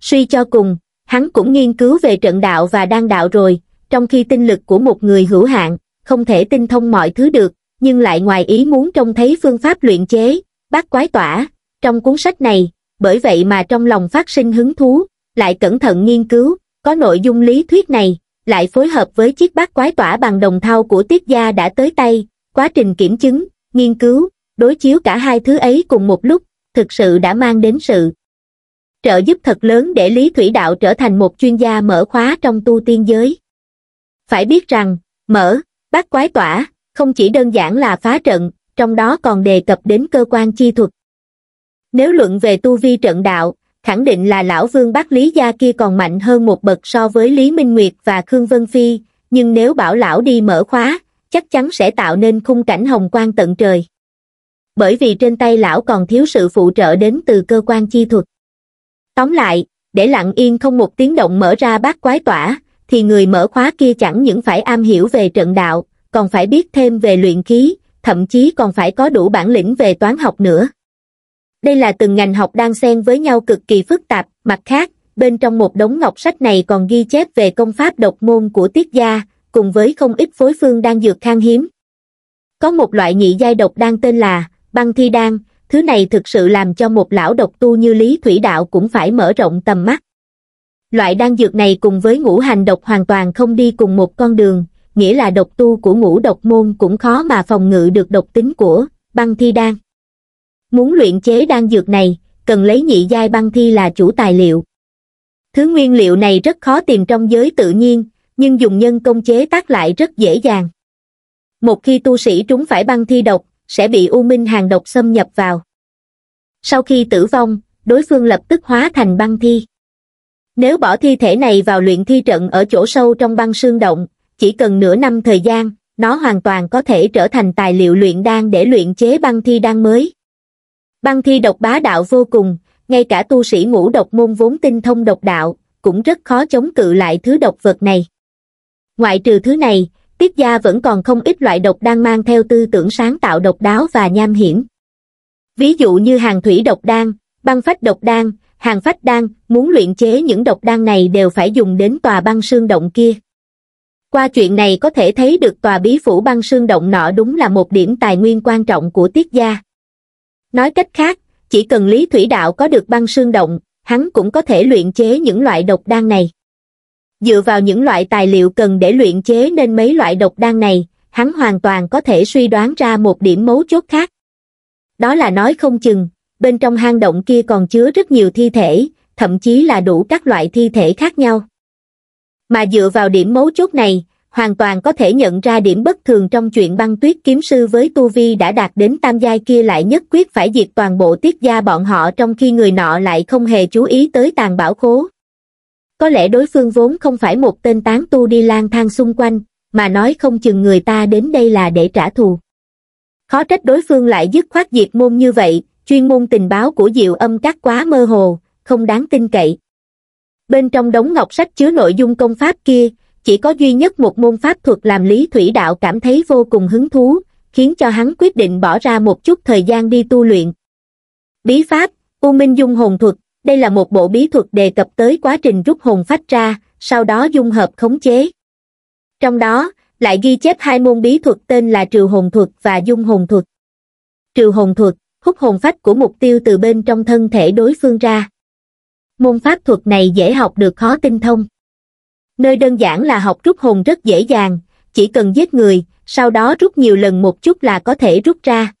Suy cho cùng, hắn cũng nghiên cứu về trận đạo và đan đạo rồi, trong khi tinh lực của một người hữu hạn, không thể tinh thông mọi thứ được, nhưng lại ngoài ý muốn trông thấy phương pháp luyện chế, bát quái tỏa, trong cuốn sách này, bởi vậy mà trong lòng phát sinh hứng thú, lại cẩn thận nghiên cứu, có nội dung lý thuyết này, lại phối hợp với chiếc bát quái tỏa bằng đồng thau của tiết gia đã tới tay, quá trình kiểm chứng, nghiên cứu, đối chiếu cả hai thứ ấy cùng một lúc, thực sự đã mang đến sự trợ giúp thật lớn để Lý Thủy Đạo trở thành một chuyên gia mở khóa trong tu tiên giới. Phải biết rằng, mở, bát quái tỏa, không chỉ đơn giản là phá trận, trong đó còn đề cập đến cơ quan chi thuật. Nếu luận về tu vi trận đạo, khẳng định là lão vương bác Lý Gia kia còn mạnh hơn một bậc so với Lý Minh Nguyệt và Khương Vân Phi, nhưng nếu bảo lão đi mở khóa, chắc chắn sẽ tạo nên khung cảnh hồng quang tận trời. Bởi vì trên tay lão còn thiếu sự phụ trợ đến từ cơ quan chi thuật. Tóm lại, để lặng yên không một tiếng động mở ra bát quái tỏa, thì người mở khóa kia chẳng những phải am hiểu về trận đạo, còn phải biết thêm về luyện khí, thậm chí còn phải có đủ bản lĩnh về toán học nữa. Đây là từng ngành học đang xen với nhau cực kỳ phức tạp, mặt khác, bên trong một đống ngọc sách này còn ghi chép về công pháp độc môn của tiết gia, cùng với không ít phối phương đang dược khang hiếm. Có một loại nhị giai độc đang tên là băng thi đan, thứ này thực sự làm cho một lão độc tu như Lý Thủy Đạo cũng phải mở rộng tầm mắt. Loại đan dược này cùng với ngũ hành độc hoàn toàn không đi cùng một con đường, nghĩa là độc tu của ngũ độc môn cũng khó mà phòng ngự được độc tính của băng thi đan. Muốn luyện chế đan dược này, cần lấy nhị giai băng thi là chủ tài liệu. Thứ nguyên liệu này rất khó tìm trong giới tự nhiên, nhưng dùng nhân công chế tác lại rất dễ dàng. Một khi tu sĩ trúng phải băng thi độc, sẽ bị u minh hàng độc xâm nhập vào. Sau khi tử vong, đối phương lập tức hóa thành băng thi. Nếu bỏ thi thể này vào luyện thi trận ở chỗ sâu trong băng sương động, chỉ cần nửa năm thời gian, nó hoàn toàn có thể trở thành tài liệu luyện đan để luyện chế băng thi đan mới. Băng thi độc bá đạo vô cùng, ngay cả tu sĩ ngũ độc môn vốn tinh thông độc đạo, cũng rất khó chống cự lại thứ độc vật này. Ngoại trừ thứ này, Tiết gia vẫn còn không ít loại độc đan mang theo tư tưởng sáng tạo độc đáo và nham hiểm. Ví dụ như hàng thủy độc đan, băng phách độc đan, hàng phách đan, muốn luyện chế những độc đan này đều phải dùng đến tòa băng sương động kia. Qua chuyện này có thể thấy được tòa bí phủ băng sương động nọ đúng là một điểm tài nguyên quan trọng của Tiết Gia. Nói cách khác, chỉ cần Lý Thủy Đạo có được băng sương động, hắn cũng có thể luyện chế những loại độc đan này. Dựa vào những loại tài liệu cần để luyện chế nên mấy loại độc đan này, hắn hoàn toàn có thể suy đoán ra một điểm mấu chốt khác. Đó là nói không chừng, bên trong hang động kia còn chứa rất nhiều thi thể, thậm chí là đủ các loại thi thể khác nhau mà dựa vào điểm mấu chốt này, hoàn toàn có thể nhận ra điểm bất thường trong chuyện băng tuyết kiếm sư với Tu Vi đã đạt đến tam giai kia lại nhất quyết phải diệt toàn bộ tiết gia bọn họ trong khi người nọ lại không hề chú ý tới tàn bảo khố. Có lẽ đối phương vốn không phải một tên tán tu đi lang thang xung quanh, mà nói không chừng người ta đến đây là để trả thù. Khó trách đối phương lại dứt khoát diệt môn như vậy, chuyên môn tình báo của diệu âm các quá mơ hồ, không đáng tin cậy bên trong đống ngọc sách chứa nội dung công pháp kia chỉ có duy nhất một môn pháp thuật làm lý thủy đạo cảm thấy vô cùng hứng thú khiến cho hắn quyết định bỏ ra một chút thời gian đi tu luyện bí pháp u minh dung hồn thuật đây là một bộ bí thuật đề cập tới quá trình rút hồn phách ra sau đó dung hợp khống chế trong đó lại ghi chép hai môn bí thuật tên là trừ hồn thuật và dung hồn thuật trừ hồn thuật hút hồn phách của mục tiêu từ bên trong thân thể đối phương ra môn pháp thuật này dễ học được khó tinh thông. Nơi đơn giản là học rút hồn rất dễ dàng, chỉ cần giết người, sau đó rút nhiều lần một chút là có thể rút ra.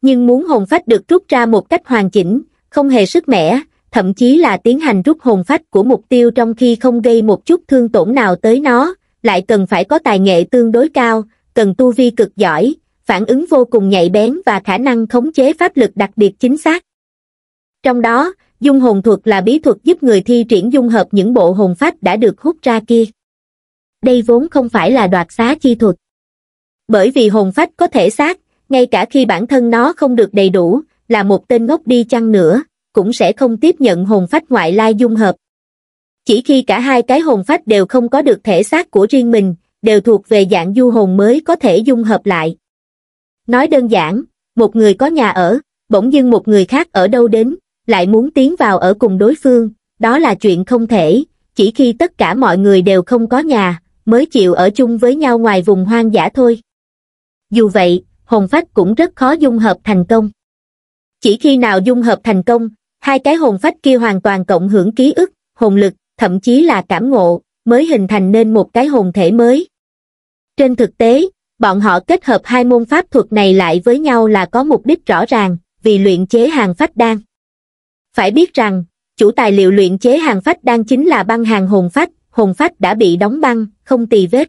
Nhưng muốn hồn phách được rút ra một cách hoàn chỉnh, không hề sức mẻ, thậm chí là tiến hành rút hồn phách của mục tiêu trong khi không gây một chút thương tổn nào tới nó, lại cần phải có tài nghệ tương đối cao, cần tu vi cực giỏi, phản ứng vô cùng nhạy bén và khả năng khống chế pháp lực đặc biệt chính xác. Trong đó, dung hồn thuật là bí thuật giúp người thi triển dung hợp những bộ hồn phách đã được hút ra kia. Đây vốn không phải là đoạt xá chi thuật. Bởi vì hồn phách có thể xác, ngay cả khi bản thân nó không được đầy đủ, là một tên ngốc đi chăng nữa, cũng sẽ không tiếp nhận hồn phách ngoại lai dung hợp. Chỉ khi cả hai cái hồn phách đều không có được thể xác của riêng mình, đều thuộc về dạng du hồn mới có thể dung hợp lại. Nói đơn giản, một người có nhà ở, bỗng dưng một người khác ở đâu đến, lại muốn tiến vào ở cùng đối phương, đó là chuyện không thể, chỉ khi tất cả mọi người đều không có nhà, mới chịu ở chung với nhau ngoài vùng hoang dã thôi. Dù vậy, hồn phách cũng rất khó dung hợp thành công. Chỉ khi nào dung hợp thành công, hai cái hồn phách kia hoàn toàn cộng hưởng ký ức, hồn lực, thậm chí là cảm ngộ, mới hình thành nên một cái hồn thể mới. Trên thực tế, bọn họ kết hợp hai môn pháp thuật này lại với nhau là có mục đích rõ ràng, vì luyện chế hàng phách đan. Phải biết rằng, chủ tài liệu luyện chế hàng phách đang chính là băng hàng hồn phách, hồn phách đã bị đóng băng, không tì vết.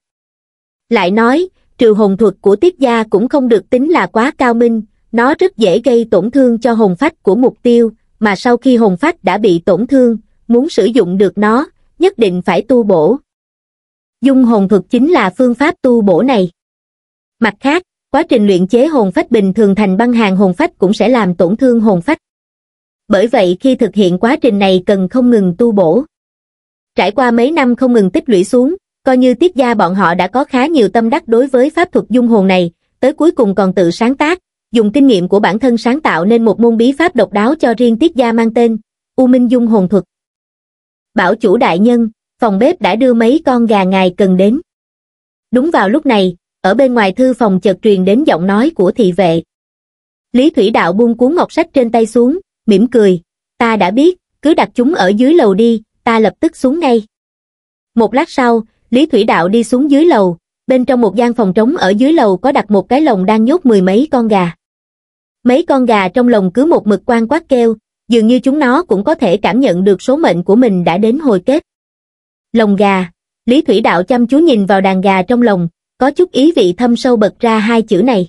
Lại nói, trừ hồn thuật của tiết gia cũng không được tính là quá cao minh, nó rất dễ gây tổn thương cho hồn phách của mục tiêu, mà sau khi hồn phách đã bị tổn thương, muốn sử dụng được nó, nhất định phải tu bổ. Dung hồn thuật chính là phương pháp tu bổ này. Mặt khác, quá trình luyện chế hồn phách bình thường thành băng hàng hồn phách cũng sẽ làm tổn thương hồn phách bởi vậy khi thực hiện quá trình này cần không ngừng tu bổ. Trải qua mấy năm không ngừng tích lũy xuống, coi như tiết gia bọn họ đã có khá nhiều tâm đắc đối với pháp thuật dung hồn này, tới cuối cùng còn tự sáng tác, dùng kinh nghiệm của bản thân sáng tạo nên một môn bí pháp độc đáo cho riêng tiết gia mang tên U Minh Dung Hồn Thuật. Bảo chủ đại nhân, phòng bếp đã đưa mấy con gà ngài cần đến. Đúng vào lúc này, ở bên ngoài thư phòng chợt truyền đến giọng nói của thị vệ. Lý Thủy Đạo buông cuốn ngọc sách trên tay xuống, mỉm cười, ta đã biết, cứ đặt chúng ở dưới lầu đi, ta lập tức xuống ngay. Một lát sau, Lý Thủy Đạo đi xuống dưới lầu, bên trong một gian phòng trống ở dưới lầu có đặt một cái lồng đang nhốt mười mấy con gà. Mấy con gà trong lồng cứ một mực quan quát kêu, dường như chúng nó cũng có thể cảm nhận được số mệnh của mình đã đến hồi kết. Lồng gà, Lý Thủy Đạo chăm chú nhìn vào đàn gà trong lồng, có chút ý vị thâm sâu bật ra hai chữ này.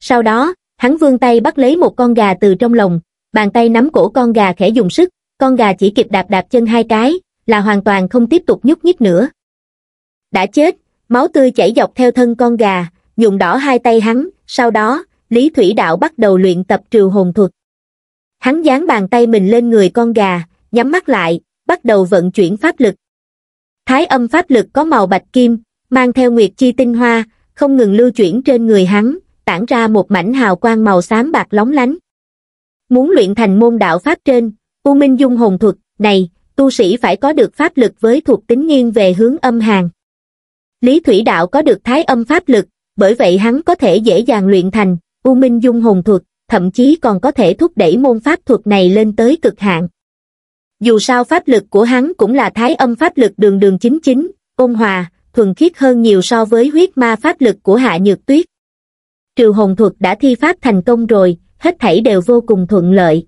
Sau đó, hắn vươn tay bắt lấy một con gà từ trong lồng, bàn tay nắm cổ con gà khẽ dùng sức, con gà chỉ kịp đạp đạp chân hai cái, là hoàn toàn không tiếp tục nhúc nhích nữa. Đã chết, máu tươi chảy dọc theo thân con gà, nhuộm đỏ hai tay hắn, sau đó, Lý Thủy Đạo bắt đầu luyện tập trừ hồn thuật. Hắn dán bàn tay mình lên người con gà, nhắm mắt lại, bắt đầu vận chuyển pháp lực. Thái âm pháp lực có màu bạch kim, mang theo nguyệt chi tinh hoa, không ngừng lưu chuyển trên người hắn, tản ra một mảnh hào quang màu xám bạc lóng lánh. Muốn luyện thành môn đạo pháp trên, U Minh Dung Hồn Thuật, này, tu sĩ phải có được pháp lực với thuộc tính nghiêng về hướng âm hàng. Lý Thủy Đạo có được thái âm pháp lực, bởi vậy hắn có thể dễ dàng luyện thành, U Minh Dung Hồn Thuật, thậm chí còn có thể thúc đẩy môn pháp thuật này lên tới cực hạn. Dù sao pháp lực của hắn cũng là thái âm pháp lực đường đường chính chính, ôn hòa, thuần khiết hơn nhiều so với huyết ma pháp lực của hạ nhược tuyết. Trừ hồn thuật đã thi pháp thành công rồi, hết thảy đều vô cùng thuận lợi.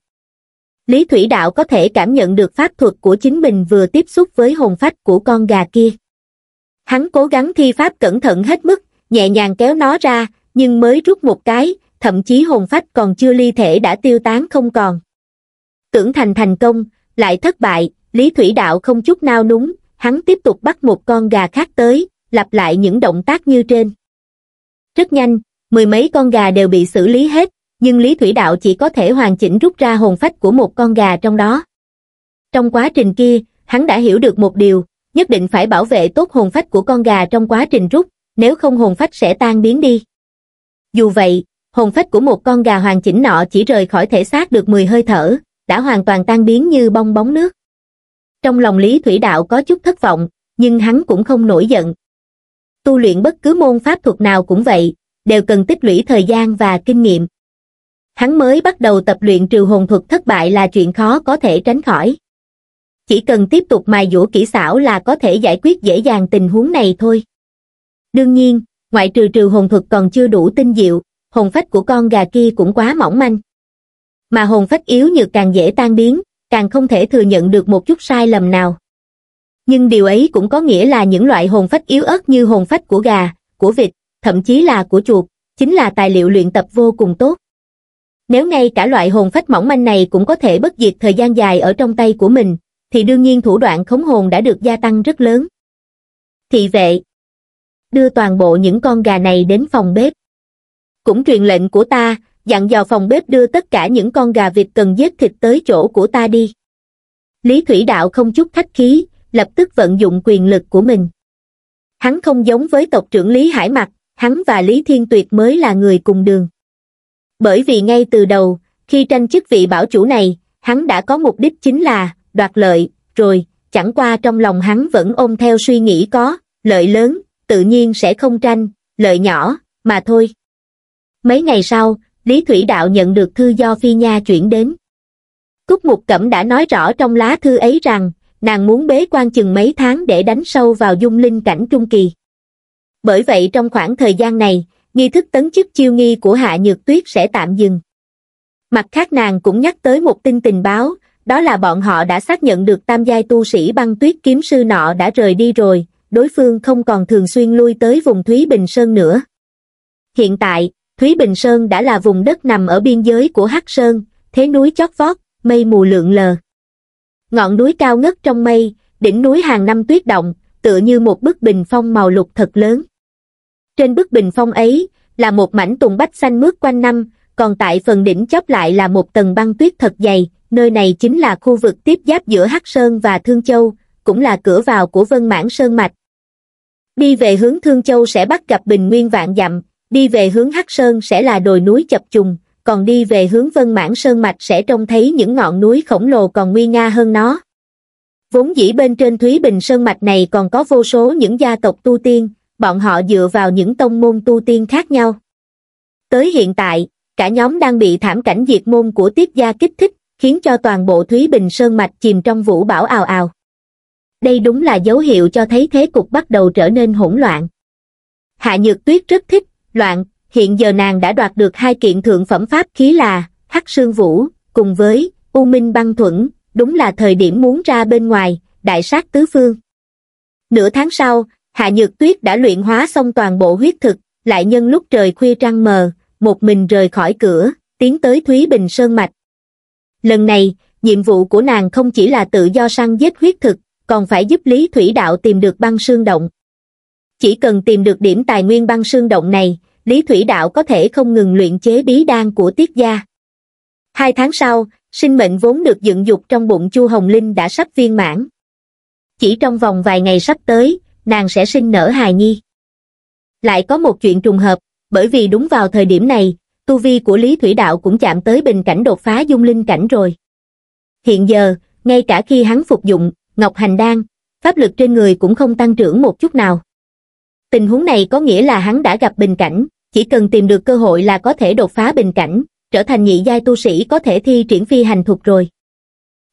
Lý Thủy Đạo có thể cảm nhận được pháp thuật của chính mình vừa tiếp xúc với hồn phách của con gà kia. Hắn cố gắng thi pháp cẩn thận hết mức, nhẹ nhàng kéo nó ra, nhưng mới rút một cái, thậm chí hồn phách còn chưa ly thể đã tiêu tán không còn. Tưởng thành thành công, lại thất bại, Lý Thủy Đạo không chút nao núng, hắn tiếp tục bắt một con gà khác tới, lặp lại những động tác như trên. Rất nhanh, mười mấy con gà đều bị xử lý hết, nhưng Lý Thủy Đạo chỉ có thể hoàn chỉnh rút ra hồn phách của một con gà trong đó. Trong quá trình kia, hắn đã hiểu được một điều, nhất định phải bảo vệ tốt hồn phách của con gà trong quá trình rút, nếu không hồn phách sẽ tan biến đi. Dù vậy, hồn phách của một con gà hoàn chỉnh nọ chỉ rời khỏi thể xác được 10 hơi thở, đã hoàn toàn tan biến như bong bóng nước. Trong lòng Lý Thủy Đạo có chút thất vọng, nhưng hắn cũng không nổi giận. Tu luyện bất cứ môn pháp thuật nào cũng vậy, đều cần tích lũy thời gian và kinh nghiệm hắn mới bắt đầu tập luyện trừ hồn thuật thất bại là chuyện khó có thể tránh khỏi. Chỉ cần tiếp tục mài dũa kỹ xảo là có thể giải quyết dễ dàng tình huống này thôi. Đương nhiên, ngoại trừ trừ hồn thuật còn chưa đủ tinh diệu, hồn phách của con gà kia cũng quá mỏng manh. Mà hồn phách yếu nhược càng dễ tan biến, càng không thể thừa nhận được một chút sai lầm nào. Nhưng điều ấy cũng có nghĩa là những loại hồn phách yếu ớt như hồn phách của gà, của vịt, thậm chí là của chuột, chính là tài liệu luyện tập vô cùng tốt. Nếu ngay cả loại hồn phách mỏng manh này cũng có thể bất diệt thời gian dài ở trong tay của mình, thì đương nhiên thủ đoạn khống hồn đã được gia tăng rất lớn. Thị vệ Đưa toàn bộ những con gà này đến phòng bếp. Cũng truyền lệnh của ta, dặn dò phòng bếp đưa tất cả những con gà vịt cần giết thịt tới chỗ của ta đi. Lý Thủy Đạo không chút khách khí, lập tức vận dụng quyền lực của mình. Hắn không giống với tộc trưởng Lý Hải Mặc, hắn và Lý Thiên Tuyệt mới là người cùng đường bởi vì ngay từ đầu, khi tranh chức vị bảo chủ này, hắn đã có mục đích chính là đoạt lợi, rồi, chẳng qua trong lòng hắn vẫn ôm theo suy nghĩ có, lợi lớn, tự nhiên sẽ không tranh, lợi nhỏ, mà thôi. Mấy ngày sau, Lý Thủy Đạo nhận được thư do Phi Nha chuyển đến. Cúc Mục Cẩm đã nói rõ trong lá thư ấy rằng, nàng muốn bế quan chừng mấy tháng để đánh sâu vào dung linh cảnh trung kỳ. Bởi vậy trong khoảng thời gian này, nghi thức tấn chức chiêu nghi của Hạ Nhược Tuyết sẽ tạm dừng. Mặt khác nàng cũng nhắc tới một tin tình báo, đó là bọn họ đã xác nhận được tam giai tu sĩ băng tuyết kiếm sư nọ đã rời đi rồi, đối phương không còn thường xuyên lui tới vùng Thúy Bình Sơn nữa. Hiện tại, Thúy Bình Sơn đã là vùng đất nằm ở biên giới của Hắc Sơn, thế núi chót vót, mây mù lượn lờ. Ngọn núi cao ngất trong mây, đỉnh núi hàng năm tuyết động, tựa như một bức bình phong màu lục thật lớn. Trên bức bình phong ấy, là một mảnh tùng bách xanh mướt quanh năm, còn tại phần đỉnh chóp lại là một tầng băng tuyết thật dày, nơi này chính là khu vực tiếp giáp giữa Hắc Sơn và Thương Châu, cũng là cửa vào của Vân Mãn Sơn Mạch. Đi về hướng Thương Châu sẽ bắt gặp bình nguyên vạn dặm, đi về hướng Hắc Sơn sẽ là đồi núi chập trùng, còn đi về hướng Vân Mãn Sơn Mạch sẽ trông thấy những ngọn núi khổng lồ còn nguy nga hơn nó. Vốn dĩ bên trên Thúy Bình Sơn Mạch này còn có vô số những gia tộc tu tiên, bọn họ dựa vào những tông môn tu tiên khác nhau. Tới hiện tại, cả nhóm đang bị thảm cảnh diệt môn của Tiết Gia kích thích, khiến cho toàn bộ Thúy Bình Sơn Mạch chìm trong vũ bão ào ào. Đây đúng là dấu hiệu cho thấy thế cục bắt đầu trở nên hỗn loạn. Hạ Nhược Tuyết rất thích, loạn, hiện giờ nàng đã đoạt được hai kiện thượng phẩm pháp khí là Hắc Sương Vũ, cùng với U Minh Băng Thuẫn, đúng là thời điểm muốn ra bên ngoài, đại sát tứ phương. Nửa tháng sau, Hạ Nhược Tuyết đã luyện hóa xong toàn bộ huyết thực, lại nhân lúc trời khuya trăng mờ, một mình rời khỏi cửa, tiến tới Thúy Bình Sơn Mạch. Lần này, nhiệm vụ của nàng không chỉ là tự do săn giết huyết thực, còn phải giúp Lý Thủy Đạo tìm được băng sương động. Chỉ cần tìm được điểm tài nguyên băng sương động này, Lý Thủy Đạo có thể không ngừng luyện chế bí đan của Tiết Gia. Hai tháng sau, sinh mệnh vốn được dựng dục trong bụng Chu Hồng Linh đã sắp viên mãn. Chỉ trong vòng vài ngày sắp tới, nàng sẽ sinh nở hài nhi. Lại có một chuyện trùng hợp, bởi vì đúng vào thời điểm này, tu vi của Lý Thủy Đạo cũng chạm tới bình cảnh đột phá dung linh cảnh rồi. Hiện giờ, ngay cả khi hắn phục dụng, Ngọc Hành Đan, pháp lực trên người cũng không tăng trưởng một chút nào. Tình huống này có nghĩa là hắn đã gặp bình cảnh, chỉ cần tìm được cơ hội là có thể đột phá bình cảnh, trở thành nhị giai tu sĩ có thể thi triển phi hành thuật rồi.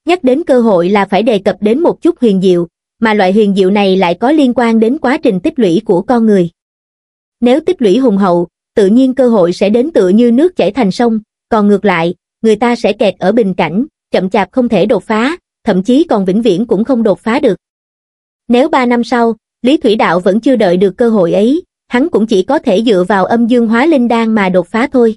Nhắc đến cơ hội là phải đề cập đến một chút huyền diệu, mà loại huyền diệu này lại có liên quan đến quá trình tích lũy của con người. Nếu tích lũy hùng hậu, tự nhiên cơ hội sẽ đến tựa như nước chảy thành sông, còn ngược lại, người ta sẽ kẹt ở bình cảnh, chậm chạp không thể đột phá, thậm chí còn vĩnh viễn cũng không đột phá được. Nếu ba năm sau, Lý Thủy Đạo vẫn chưa đợi được cơ hội ấy, hắn cũng chỉ có thể dựa vào âm dương hóa linh đan mà đột phá thôi.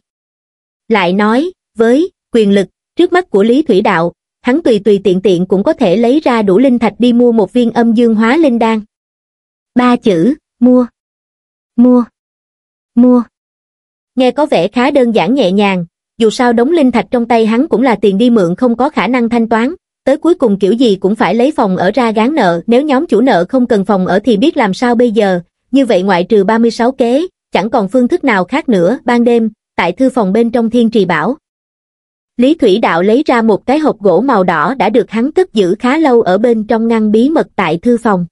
Lại nói, với quyền lực, trước mắt của Lý Thủy Đạo, hắn tùy tùy tiện tiện cũng có thể lấy ra đủ linh thạch đi mua một viên âm dương hóa linh đan ba chữ mua mua mua nghe có vẻ khá đơn giản nhẹ nhàng dù sao đống linh thạch trong tay hắn cũng là tiền đi mượn không có khả năng thanh toán tới cuối cùng kiểu gì cũng phải lấy phòng ở ra gán nợ nếu nhóm chủ nợ không cần phòng ở thì biết làm sao bây giờ như vậy ngoại trừ 36 kế chẳng còn phương thức nào khác nữa ban đêm tại thư phòng bên trong thiên trì bảo Lý Thủy Đạo lấy ra một cái hộp gỗ màu đỏ đã được hắn cất giữ khá lâu ở bên trong ngăn bí mật tại thư phòng.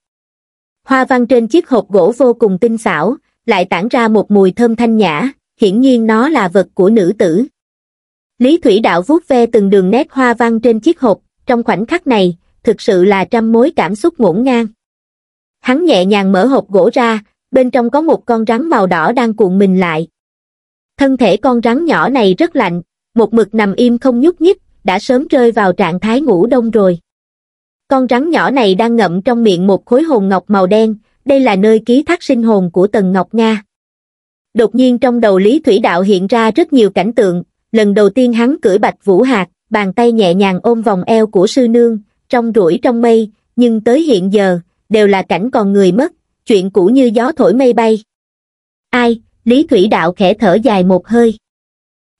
Hoa văn trên chiếc hộp gỗ vô cùng tinh xảo, lại tản ra một mùi thơm thanh nhã, hiển nhiên nó là vật của nữ tử. Lý Thủy Đạo vuốt ve từng đường nét hoa văn trên chiếc hộp, trong khoảnh khắc này, thực sự là trăm mối cảm xúc ngổn ngang. Hắn nhẹ nhàng mở hộp gỗ ra, bên trong có một con rắn màu đỏ đang cuộn mình lại. Thân thể con rắn nhỏ này rất lạnh, một mực nằm im không nhúc nhích đã sớm rơi vào trạng thái ngủ đông rồi con rắn nhỏ này đang ngậm trong miệng một khối hồn ngọc màu đen đây là nơi ký thác sinh hồn của tần ngọc nga đột nhiên trong đầu lý thủy đạo hiện ra rất nhiều cảnh tượng lần đầu tiên hắn cưỡi bạch vũ hạt bàn tay nhẹ nhàng ôm vòng eo của sư nương trong rủi trong mây nhưng tới hiện giờ đều là cảnh còn người mất chuyện cũ như gió thổi mây bay ai lý thủy đạo khẽ thở dài một hơi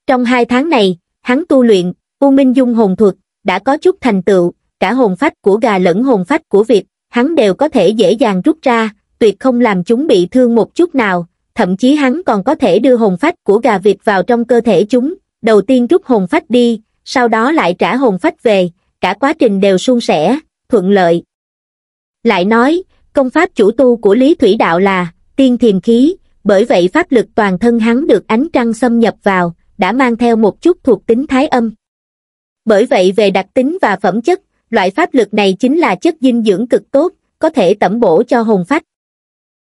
trong hai tháng này, hắn tu luyện, U Minh Dung hồn thuật, đã có chút thành tựu, cả hồn phách của gà lẫn hồn phách của Việt, hắn đều có thể dễ dàng rút ra, tuyệt không làm chúng bị thương một chút nào, thậm chí hắn còn có thể đưa hồn phách của gà Việt vào trong cơ thể chúng, đầu tiên rút hồn phách đi, sau đó lại trả hồn phách về, cả quá trình đều suôn sẻ, thuận lợi. Lại nói, công pháp chủ tu của Lý Thủy Đạo là tiên thiềm khí, bởi vậy pháp lực toàn thân hắn được ánh trăng xâm nhập vào, đã mang theo một chút thuộc tính thái âm bởi vậy về đặc tính và phẩm chất loại pháp lực này chính là chất dinh dưỡng cực tốt có thể tẩm bổ cho hồn phách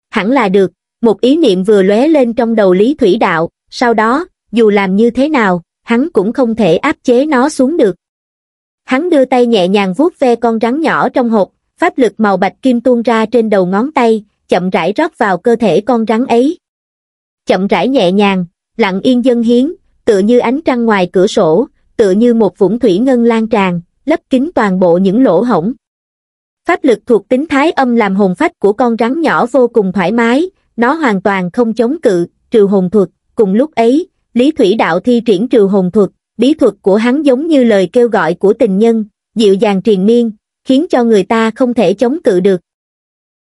hẳn là được một ý niệm vừa lóe lên trong đầu lý thủy đạo sau đó dù làm như thế nào hắn cũng không thể áp chế nó xuống được hắn đưa tay nhẹ nhàng vuốt ve con rắn nhỏ trong hộp pháp lực màu bạch kim tuôn ra trên đầu ngón tay chậm rãi rót vào cơ thể con rắn ấy chậm rãi nhẹ nhàng lặng yên dân hiến tựa như ánh trăng ngoài cửa sổ, tựa như một vũng thủy ngân lan tràn, lấp kín toàn bộ những lỗ hổng. Pháp lực thuộc tính thái âm làm hồn phách của con rắn nhỏ vô cùng thoải mái, nó hoàn toàn không chống cự, trừ hồn thuật. Cùng lúc ấy, Lý Thủy Đạo thi triển trừ hồn thuật, bí thuật của hắn giống như lời kêu gọi của tình nhân, dịu dàng triền miên, khiến cho người ta không thể chống cự được.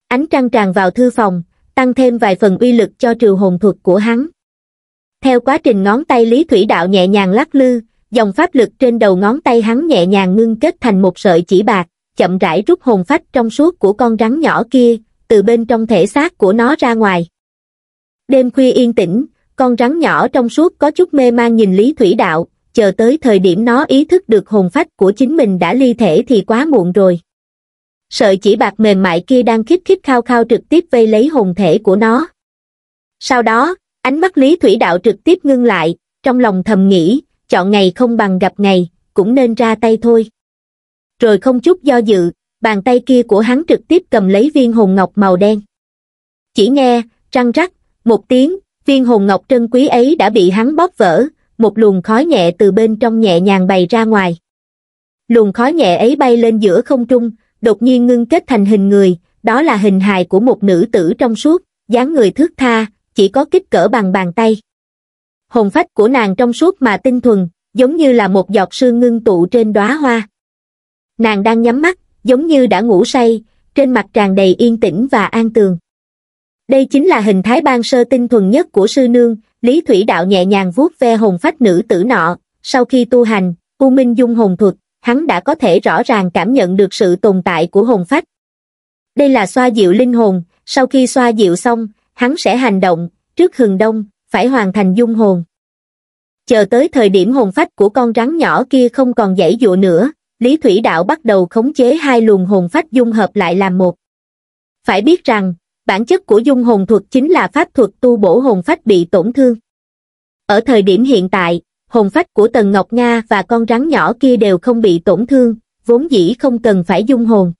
Ánh trăng tràn vào thư phòng, tăng thêm vài phần uy lực cho trừ hồn thuật của hắn theo quá trình ngón tay lý thủy đạo nhẹ nhàng lắc lư dòng pháp lực trên đầu ngón tay hắn nhẹ nhàng ngưng kết thành một sợi chỉ bạc chậm rãi rút hồn phách trong suốt của con rắn nhỏ kia từ bên trong thể xác của nó ra ngoài đêm khuya yên tĩnh con rắn nhỏ trong suốt có chút mê man nhìn lý thủy đạo chờ tới thời điểm nó ý thức được hồn phách của chính mình đã ly thể thì quá muộn rồi sợi chỉ bạc mềm mại kia đang khích khích khao khao trực tiếp vây lấy hồn thể của nó. Sau đó, Ánh mắt Lý Thủy Đạo trực tiếp ngưng lại, trong lòng thầm nghĩ, chọn ngày không bằng gặp ngày, cũng nên ra tay thôi. Rồi không chút do dự, bàn tay kia của hắn trực tiếp cầm lấy viên hồn ngọc màu đen. Chỉ nghe, răng rắc, một tiếng, viên hồn ngọc trân quý ấy đã bị hắn bóp vỡ, một luồng khói nhẹ từ bên trong nhẹ nhàng bày ra ngoài. Luồng khói nhẹ ấy bay lên giữa không trung, đột nhiên ngưng kết thành hình người, đó là hình hài của một nữ tử trong suốt, dáng người thước tha, chỉ có kích cỡ bằng bàn tay. Hồn phách của nàng trong suốt mà tinh thuần, giống như là một giọt sương ngưng tụ trên đóa hoa. Nàng đang nhắm mắt, giống như đã ngủ say, trên mặt tràn đầy yên tĩnh và an tường. Đây chính là hình thái ban sơ tinh thuần nhất của sư nương, Lý Thủy Đạo nhẹ nhàng vuốt ve hồn phách nữ tử nọ, sau khi tu hành, U Minh Dung hồn thuật, hắn đã có thể rõ ràng cảm nhận được sự tồn tại của hồn phách. Đây là xoa dịu linh hồn, sau khi xoa dịu xong, hắn sẽ hành động, trước hừng đông, phải hoàn thành dung hồn. Chờ tới thời điểm hồn phách của con rắn nhỏ kia không còn dãy dụa nữa, Lý Thủy Đạo bắt đầu khống chế hai luồng hồn phách dung hợp lại làm một. Phải biết rằng, bản chất của dung hồn thuật chính là pháp thuật tu bổ hồn phách bị tổn thương. Ở thời điểm hiện tại, hồn phách của Tần Ngọc Nga và con rắn nhỏ kia đều không bị tổn thương, vốn dĩ không cần phải dung hồn.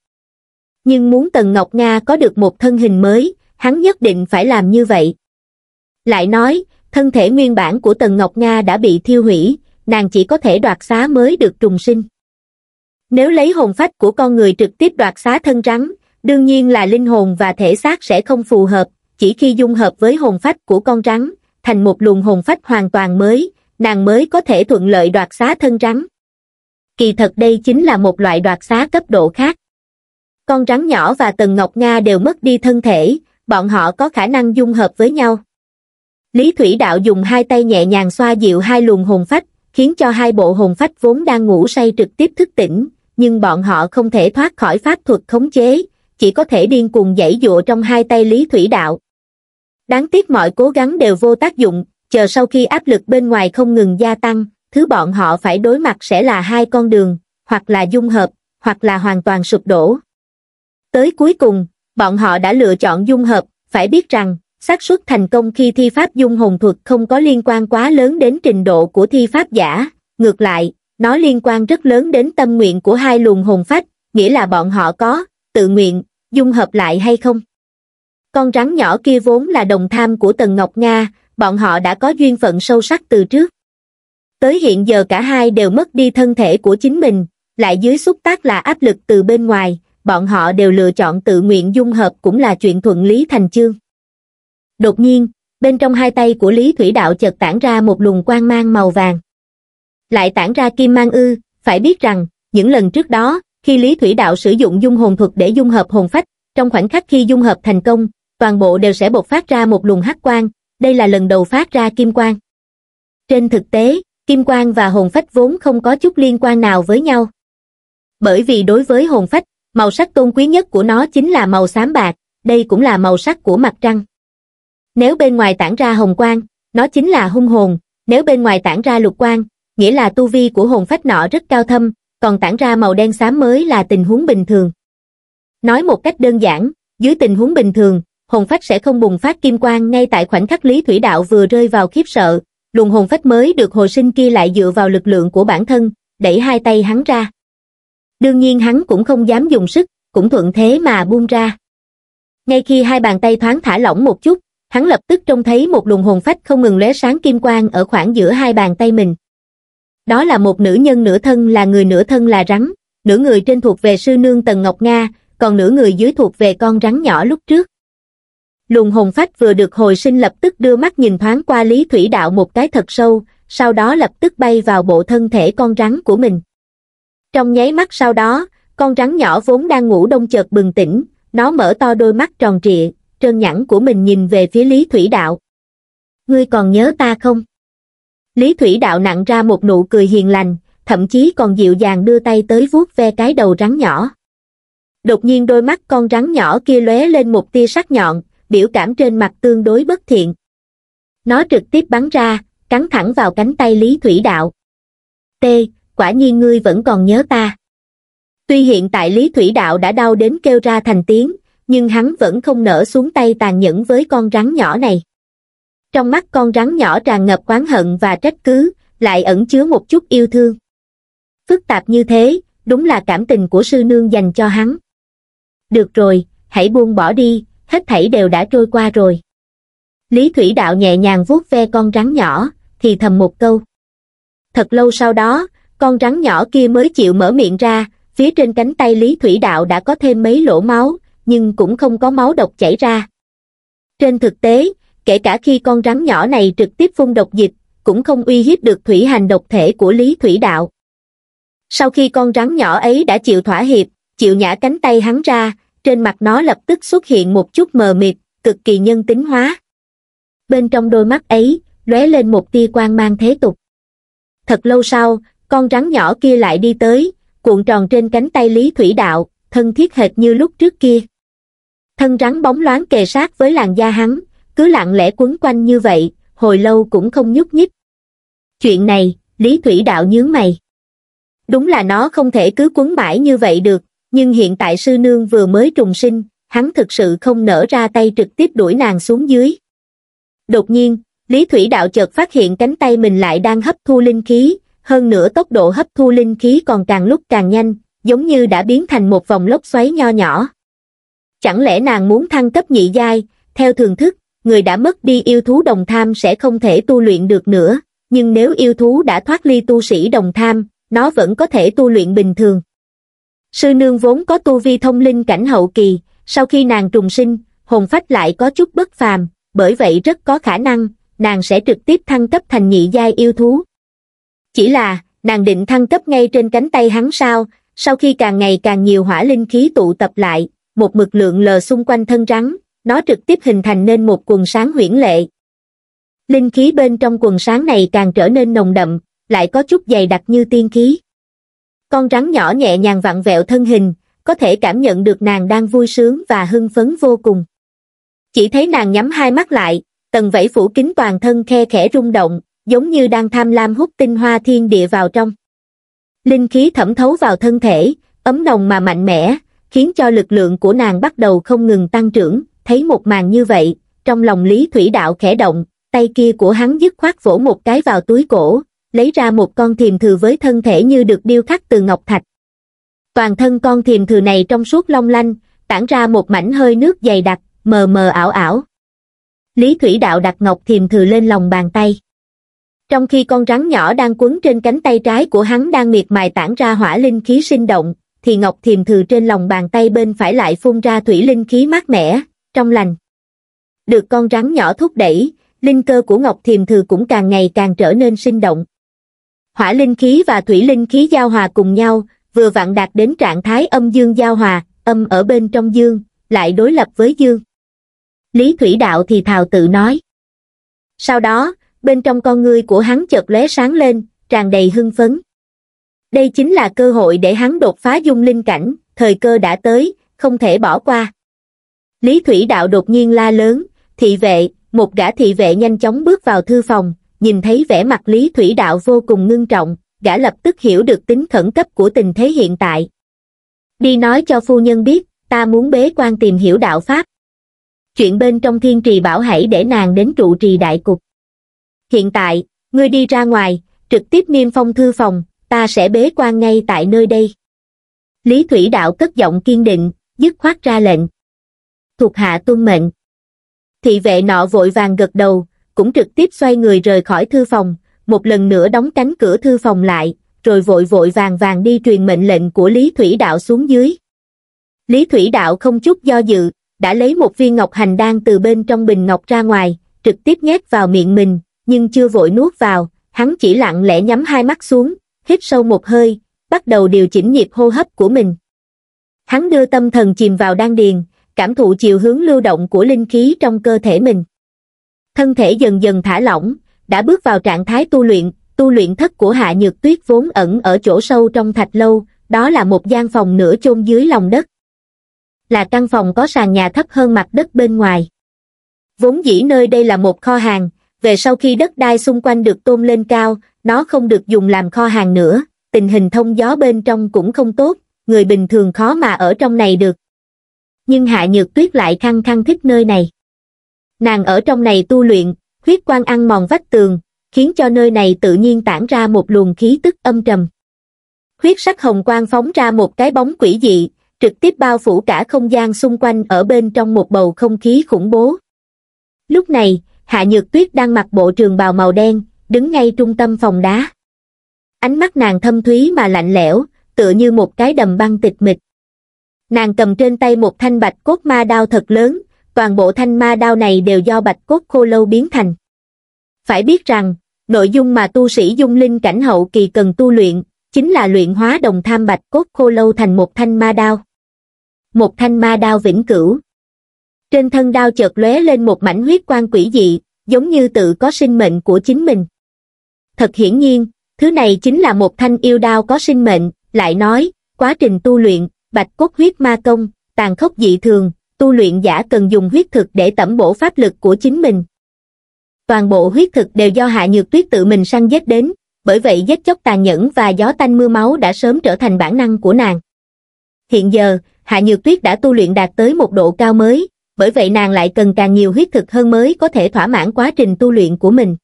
Nhưng muốn Tần Ngọc Nga có được một thân hình mới, hắn nhất định phải làm như vậy. Lại nói, thân thể nguyên bản của Tần Ngọc Nga đã bị thiêu hủy, nàng chỉ có thể đoạt xá mới được trùng sinh. Nếu lấy hồn phách của con người trực tiếp đoạt xá thân rắn, đương nhiên là linh hồn và thể xác sẽ không phù hợp, chỉ khi dung hợp với hồn phách của con rắn, thành một luồng hồn phách hoàn toàn mới, nàng mới có thể thuận lợi đoạt xá thân rắn. Kỳ thật đây chính là một loại đoạt xá cấp độ khác. Con rắn nhỏ và Tần Ngọc Nga đều mất đi thân thể, bọn họ có khả năng dung hợp với nhau. Lý Thủy Đạo dùng hai tay nhẹ nhàng xoa dịu hai luồng hồn phách, khiến cho hai bộ hồn phách vốn đang ngủ say trực tiếp thức tỉnh, nhưng bọn họ không thể thoát khỏi pháp thuật khống chế, chỉ có thể điên cuồng dãy dụa trong hai tay Lý Thủy Đạo. Đáng tiếc mọi cố gắng đều vô tác dụng, chờ sau khi áp lực bên ngoài không ngừng gia tăng, thứ bọn họ phải đối mặt sẽ là hai con đường, hoặc là dung hợp, hoặc là hoàn toàn sụp đổ. Tới cuối cùng, bọn họ đã lựa chọn dung hợp, phải biết rằng, xác suất thành công khi thi pháp dung hồn thuật không có liên quan quá lớn đến trình độ của thi pháp giả, ngược lại, nó liên quan rất lớn đến tâm nguyện của hai luồng hồn phách, nghĩa là bọn họ có, tự nguyện, dung hợp lại hay không. Con rắn nhỏ kia vốn là đồng tham của Tần Ngọc Nga, bọn họ đã có duyên phận sâu sắc từ trước. Tới hiện giờ cả hai đều mất đi thân thể của chính mình, lại dưới xúc tác là áp lực từ bên ngoài, bọn họ đều lựa chọn tự nguyện dung hợp cũng là chuyện thuận lý thành chương. Đột nhiên, bên trong hai tay của Lý Thủy Đạo chợt tản ra một luồng quang mang màu vàng. Lại tản ra kim mang ư, phải biết rằng, những lần trước đó, khi Lý Thủy Đạo sử dụng dung hồn thuật để dung hợp hồn phách, trong khoảnh khắc khi dung hợp thành công, toàn bộ đều sẽ bộc phát ra một luồng hắc quang, đây là lần đầu phát ra kim quang. Trên thực tế, kim quang và hồn phách vốn không có chút liên quan nào với nhau. Bởi vì đối với hồn phách, Màu sắc tôn quý nhất của nó chính là màu xám bạc, đây cũng là màu sắc của mặt trăng. Nếu bên ngoài tản ra hồng quang, nó chính là hung hồn, nếu bên ngoài tản ra lục quang, nghĩa là tu vi của hồn phách nọ rất cao thâm, còn tản ra màu đen xám mới là tình huống bình thường. Nói một cách đơn giản, dưới tình huống bình thường, hồn phách sẽ không bùng phát kim quang ngay tại khoảnh khắc Lý Thủy Đạo vừa rơi vào khiếp sợ, luồng hồn phách mới được hồi sinh kia lại dựa vào lực lượng của bản thân, đẩy hai tay hắn ra đương nhiên hắn cũng không dám dùng sức cũng thuận thế mà buông ra ngay khi hai bàn tay thoáng thả lỏng một chút hắn lập tức trông thấy một luồng hồn phách không ngừng lóe sáng kim quang ở khoảng giữa hai bàn tay mình đó là một nữ nhân nửa thân là người nửa thân là rắn nửa người trên thuộc về sư nương tần ngọc nga còn nửa người dưới thuộc về con rắn nhỏ lúc trước luồng hồn phách vừa được hồi sinh lập tức đưa mắt nhìn thoáng qua lý thủy đạo một cái thật sâu sau đó lập tức bay vào bộ thân thể con rắn của mình trong nháy mắt sau đó, con rắn nhỏ vốn đang ngủ đông chợt bừng tỉnh, nó mở to đôi mắt tròn trịa, trơn nhẵn của mình nhìn về phía Lý Thủy Đạo. Ngươi còn nhớ ta không? Lý Thủy Đạo nặng ra một nụ cười hiền lành, thậm chí còn dịu dàng đưa tay tới vuốt ve cái đầu rắn nhỏ. Đột nhiên đôi mắt con rắn nhỏ kia lóe lên một tia sắc nhọn, biểu cảm trên mặt tương đối bất thiện. Nó trực tiếp bắn ra, cắn thẳng vào cánh tay Lý Thủy Đạo. T, quả nhiên ngươi vẫn còn nhớ ta. Tuy hiện tại Lý Thủy Đạo đã đau đến kêu ra thành tiếng, nhưng hắn vẫn không nở xuống tay tàn nhẫn với con rắn nhỏ này. Trong mắt con rắn nhỏ tràn ngập oán hận và trách cứ, lại ẩn chứa một chút yêu thương. Phức tạp như thế, đúng là cảm tình của sư nương dành cho hắn. Được rồi, hãy buông bỏ đi, hết thảy đều đã trôi qua rồi. Lý Thủy Đạo nhẹ nhàng vuốt ve con rắn nhỏ, thì thầm một câu. Thật lâu sau đó, con rắn nhỏ kia mới chịu mở miệng ra phía trên cánh tay lý thủy đạo đã có thêm mấy lỗ máu nhưng cũng không có máu độc chảy ra trên thực tế kể cả khi con rắn nhỏ này trực tiếp phun độc dịch cũng không uy hiếp được thủy hành độc thể của lý thủy đạo sau khi con rắn nhỏ ấy đã chịu thỏa hiệp chịu nhả cánh tay hắn ra trên mặt nó lập tức xuất hiện một chút mờ mịt cực kỳ nhân tính hóa bên trong đôi mắt ấy lóe lên một tia quang mang thế tục thật lâu sau con rắn nhỏ kia lại đi tới, cuộn tròn trên cánh tay Lý Thủy Đạo, thân thiết hệt như lúc trước kia. Thân rắn bóng loáng kề sát với làn da hắn, cứ lặng lẽ quấn quanh như vậy, hồi lâu cũng không nhúc nhích. Chuyện này, Lý Thủy Đạo nhướng mày. Đúng là nó không thể cứ quấn mãi như vậy được, nhưng hiện tại sư nương vừa mới trùng sinh, hắn thực sự không nở ra tay trực tiếp đuổi nàng xuống dưới. Đột nhiên, Lý Thủy Đạo chợt phát hiện cánh tay mình lại đang hấp thu linh khí, hơn nữa tốc độ hấp thu linh khí còn càng lúc càng nhanh, giống như đã biến thành một vòng lốc xoáy nho nhỏ. Chẳng lẽ nàng muốn thăng cấp nhị giai, theo thường thức, người đã mất đi yêu thú đồng tham sẽ không thể tu luyện được nữa, nhưng nếu yêu thú đã thoát ly tu sĩ đồng tham, nó vẫn có thể tu luyện bình thường. Sư nương vốn có tu vi thông linh cảnh hậu kỳ, sau khi nàng trùng sinh, hồn phách lại có chút bất phàm, bởi vậy rất có khả năng, nàng sẽ trực tiếp thăng cấp thành nhị giai yêu thú chỉ là nàng định thăng cấp ngay trên cánh tay hắn sao sau khi càng ngày càng nhiều hỏa linh khí tụ tập lại một mực lượng lờ xung quanh thân rắn nó trực tiếp hình thành nên một quần sáng huyễn lệ linh khí bên trong quần sáng này càng trở nên nồng đậm lại có chút dày đặc như tiên khí con rắn nhỏ nhẹ nhàng vặn vẹo thân hình có thể cảm nhận được nàng đang vui sướng và hưng phấn vô cùng chỉ thấy nàng nhắm hai mắt lại tầng vẫy phủ kín toàn thân khe khẽ rung động giống như đang tham lam hút tinh hoa thiên địa vào trong. Linh khí thẩm thấu vào thân thể, ấm nồng mà mạnh mẽ, khiến cho lực lượng của nàng bắt đầu không ngừng tăng trưởng, thấy một màn như vậy, trong lòng Lý Thủy Đạo khẽ động, tay kia của hắn dứt khoát vỗ một cái vào túi cổ, lấy ra một con thiềm thừ với thân thể như được điêu khắc từ ngọc thạch. Toàn thân con thiềm thừ này trong suốt long lanh, tản ra một mảnh hơi nước dày đặc, mờ mờ ảo ảo. Lý Thủy Đạo đặt ngọc thiềm thừ lên lòng bàn tay trong khi con rắn nhỏ đang quấn trên cánh tay trái của hắn đang miệt mài tản ra hỏa linh khí sinh động thì ngọc thiềm thừ trên lòng bàn tay bên phải lại phun ra thủy linh khí mát mẻ trong lành được con rắn nhỏ thúc đẩy linh cơ của ngọc thiềm thừ cũng càng ngày càng trở nên sinh động hỏa linh khí và thủy linh khí giao hòa cùng nhau vừa vặn đạt đến trạng thái âm dương giao hòa âm ở bên trong dương lại đối lập với dương lý thủy đạo thì thào tự nói sau đó bên trong con ngươi của hắn chợt lóe sáng lên, tràn đầy hưng phấn. Đây chính là cơ hội để hắn đột phá dung linh cảnh, thời cơ đã tới, không thể bỏ qua. Lý Thủy Đạo đột nhiên la lớn, thị vệ, một gã thị vệ nhanh chóng bước vào thư phòng, nhìn thấy vẻ mặt Lý Thủy Đạo vô cùng ngưng trọng, gã lập tức hiểu được tính khẩn cấp của tình thế hiện tại. Đi nói cho phu nhân biết, ta muốn bế quan tìm hiểu đạo Pháp. Chuyện bên trong thiên trì bảo hãy để nàng đến trụ trì đại cục hiện tại ngươi đi ra ngoài trực tiếp niêm phong thư phòng ta sẽ bế quan ngay tại nơi đây lý thủy đạo cất giọng kiên định dứt khoát ra lệnh thuộc hạ tuân mệnh thị vệ nọ vội vàng gật đầu cũng trực tiếp xoay người rời khỏi thư phòng một lần nữa đóng cánh cửa thư phòng lại rồi vội vội vàng vàng đi truyền mệnh lệnh của lý thủy đạo xuống dưới lý thủy đạo không chút do dự đã lấy một viên ngọc hành đan từ bên trong bình ngọc ra ngoài trực tiếp nhét vào miệng mình nhưng chưa vội nuốt vào, hắn chỉ lặng lẽ nhắm hai mắt xuống, hít sâu một hơi, bắt đầu điều chỉnh nhịp hô hấp của mình. Hắn đưa tâm thần chìm vào đan điền, cảm thụ chiều hướng lưu động của linh khí trong cơ thể mình. Thân thể dần dần thả lỏng, đã bước vào trạng thái tu luyện, tu luyện thất của Hạ Nhược Tuyết vốn ẩn ở chỗ sâu trong thạch lâu, đó là một gian phòng nửa chôn dưới lòng đất. Là căn phòng có sàn nhà thấp hơn mặt đất bên ngoài. Vốn dĩ nơi đây là một kho hàng, về sau khi đất đai xung quanh được tôn lên cao nó không được dùng làm kho hàng nữa tình hình thông gió bên trong cũng không tốt người bình thường khó mà ở trong này được nhưng hạ nhược tuyết lại khăng khăng thích nơi này nàng ở trong này tu luyện huyết quan ăn mòn vách tường khiến cho nơi này tự nhiên tản ra một luồng khí tức âm trầm huyết sắc hồng quang phóng ra một cái bóng quỷ dị trực tiếp bao phủ cả không gian xung quanh ở bên trong một bầu không khí khủng bố lúc này hạ nhược tuyết đang mặc bộ trường bào màu đen đứng ngay trung tâm phòng đá ánh mắt nàng thâm thúy mà lạnh lẽo tựa như một cái đầm băng tịch mịch nàng cầm trên tay một thanh bạch cốt ma đao thật lớn toàn bộ thanh ma đao này đều do bạch cốt khô lâu biến thành phải biết rằng nội dung mà tu sĩ dung linh cảnh hậu kỳ cần tu luyện chính là luyện hóa đồng tham bạch cốt khô lâu thành một thanh ma đao một thanh ma đao vĩnh cửu trên thân đao chợt lóe lên một mảnh huyết quang quỷ dị, giống như tự có sinh mệnh của chính mình. Thật hiển nhiên, thứ này chính là một thanh yêu đao có sinh mệnh, lại nói, quá trình tu luyện, bạch cốt huyết ma công, tàn khốc dị thường, tu luyện giả cần dùng huyết thực để tẩm bổ pháp lực của chính mình. Toàn bộ huyết thực đều do Hạ Nhược Tuyết tự mình săn giết đến, bởi vậy giết chóc tàn nhẫn và gió tanh mưa máu đã sớm trở thành bản năng của nàng. Hiện giờ, Hạ Nhược Tuyết đã tu luyện đạt tới một độ cao mới, bởi vậy nàng lại cần càng nhiều huyết thực hơn mới có thể thỏa mãn quá trình tu luyện của mình.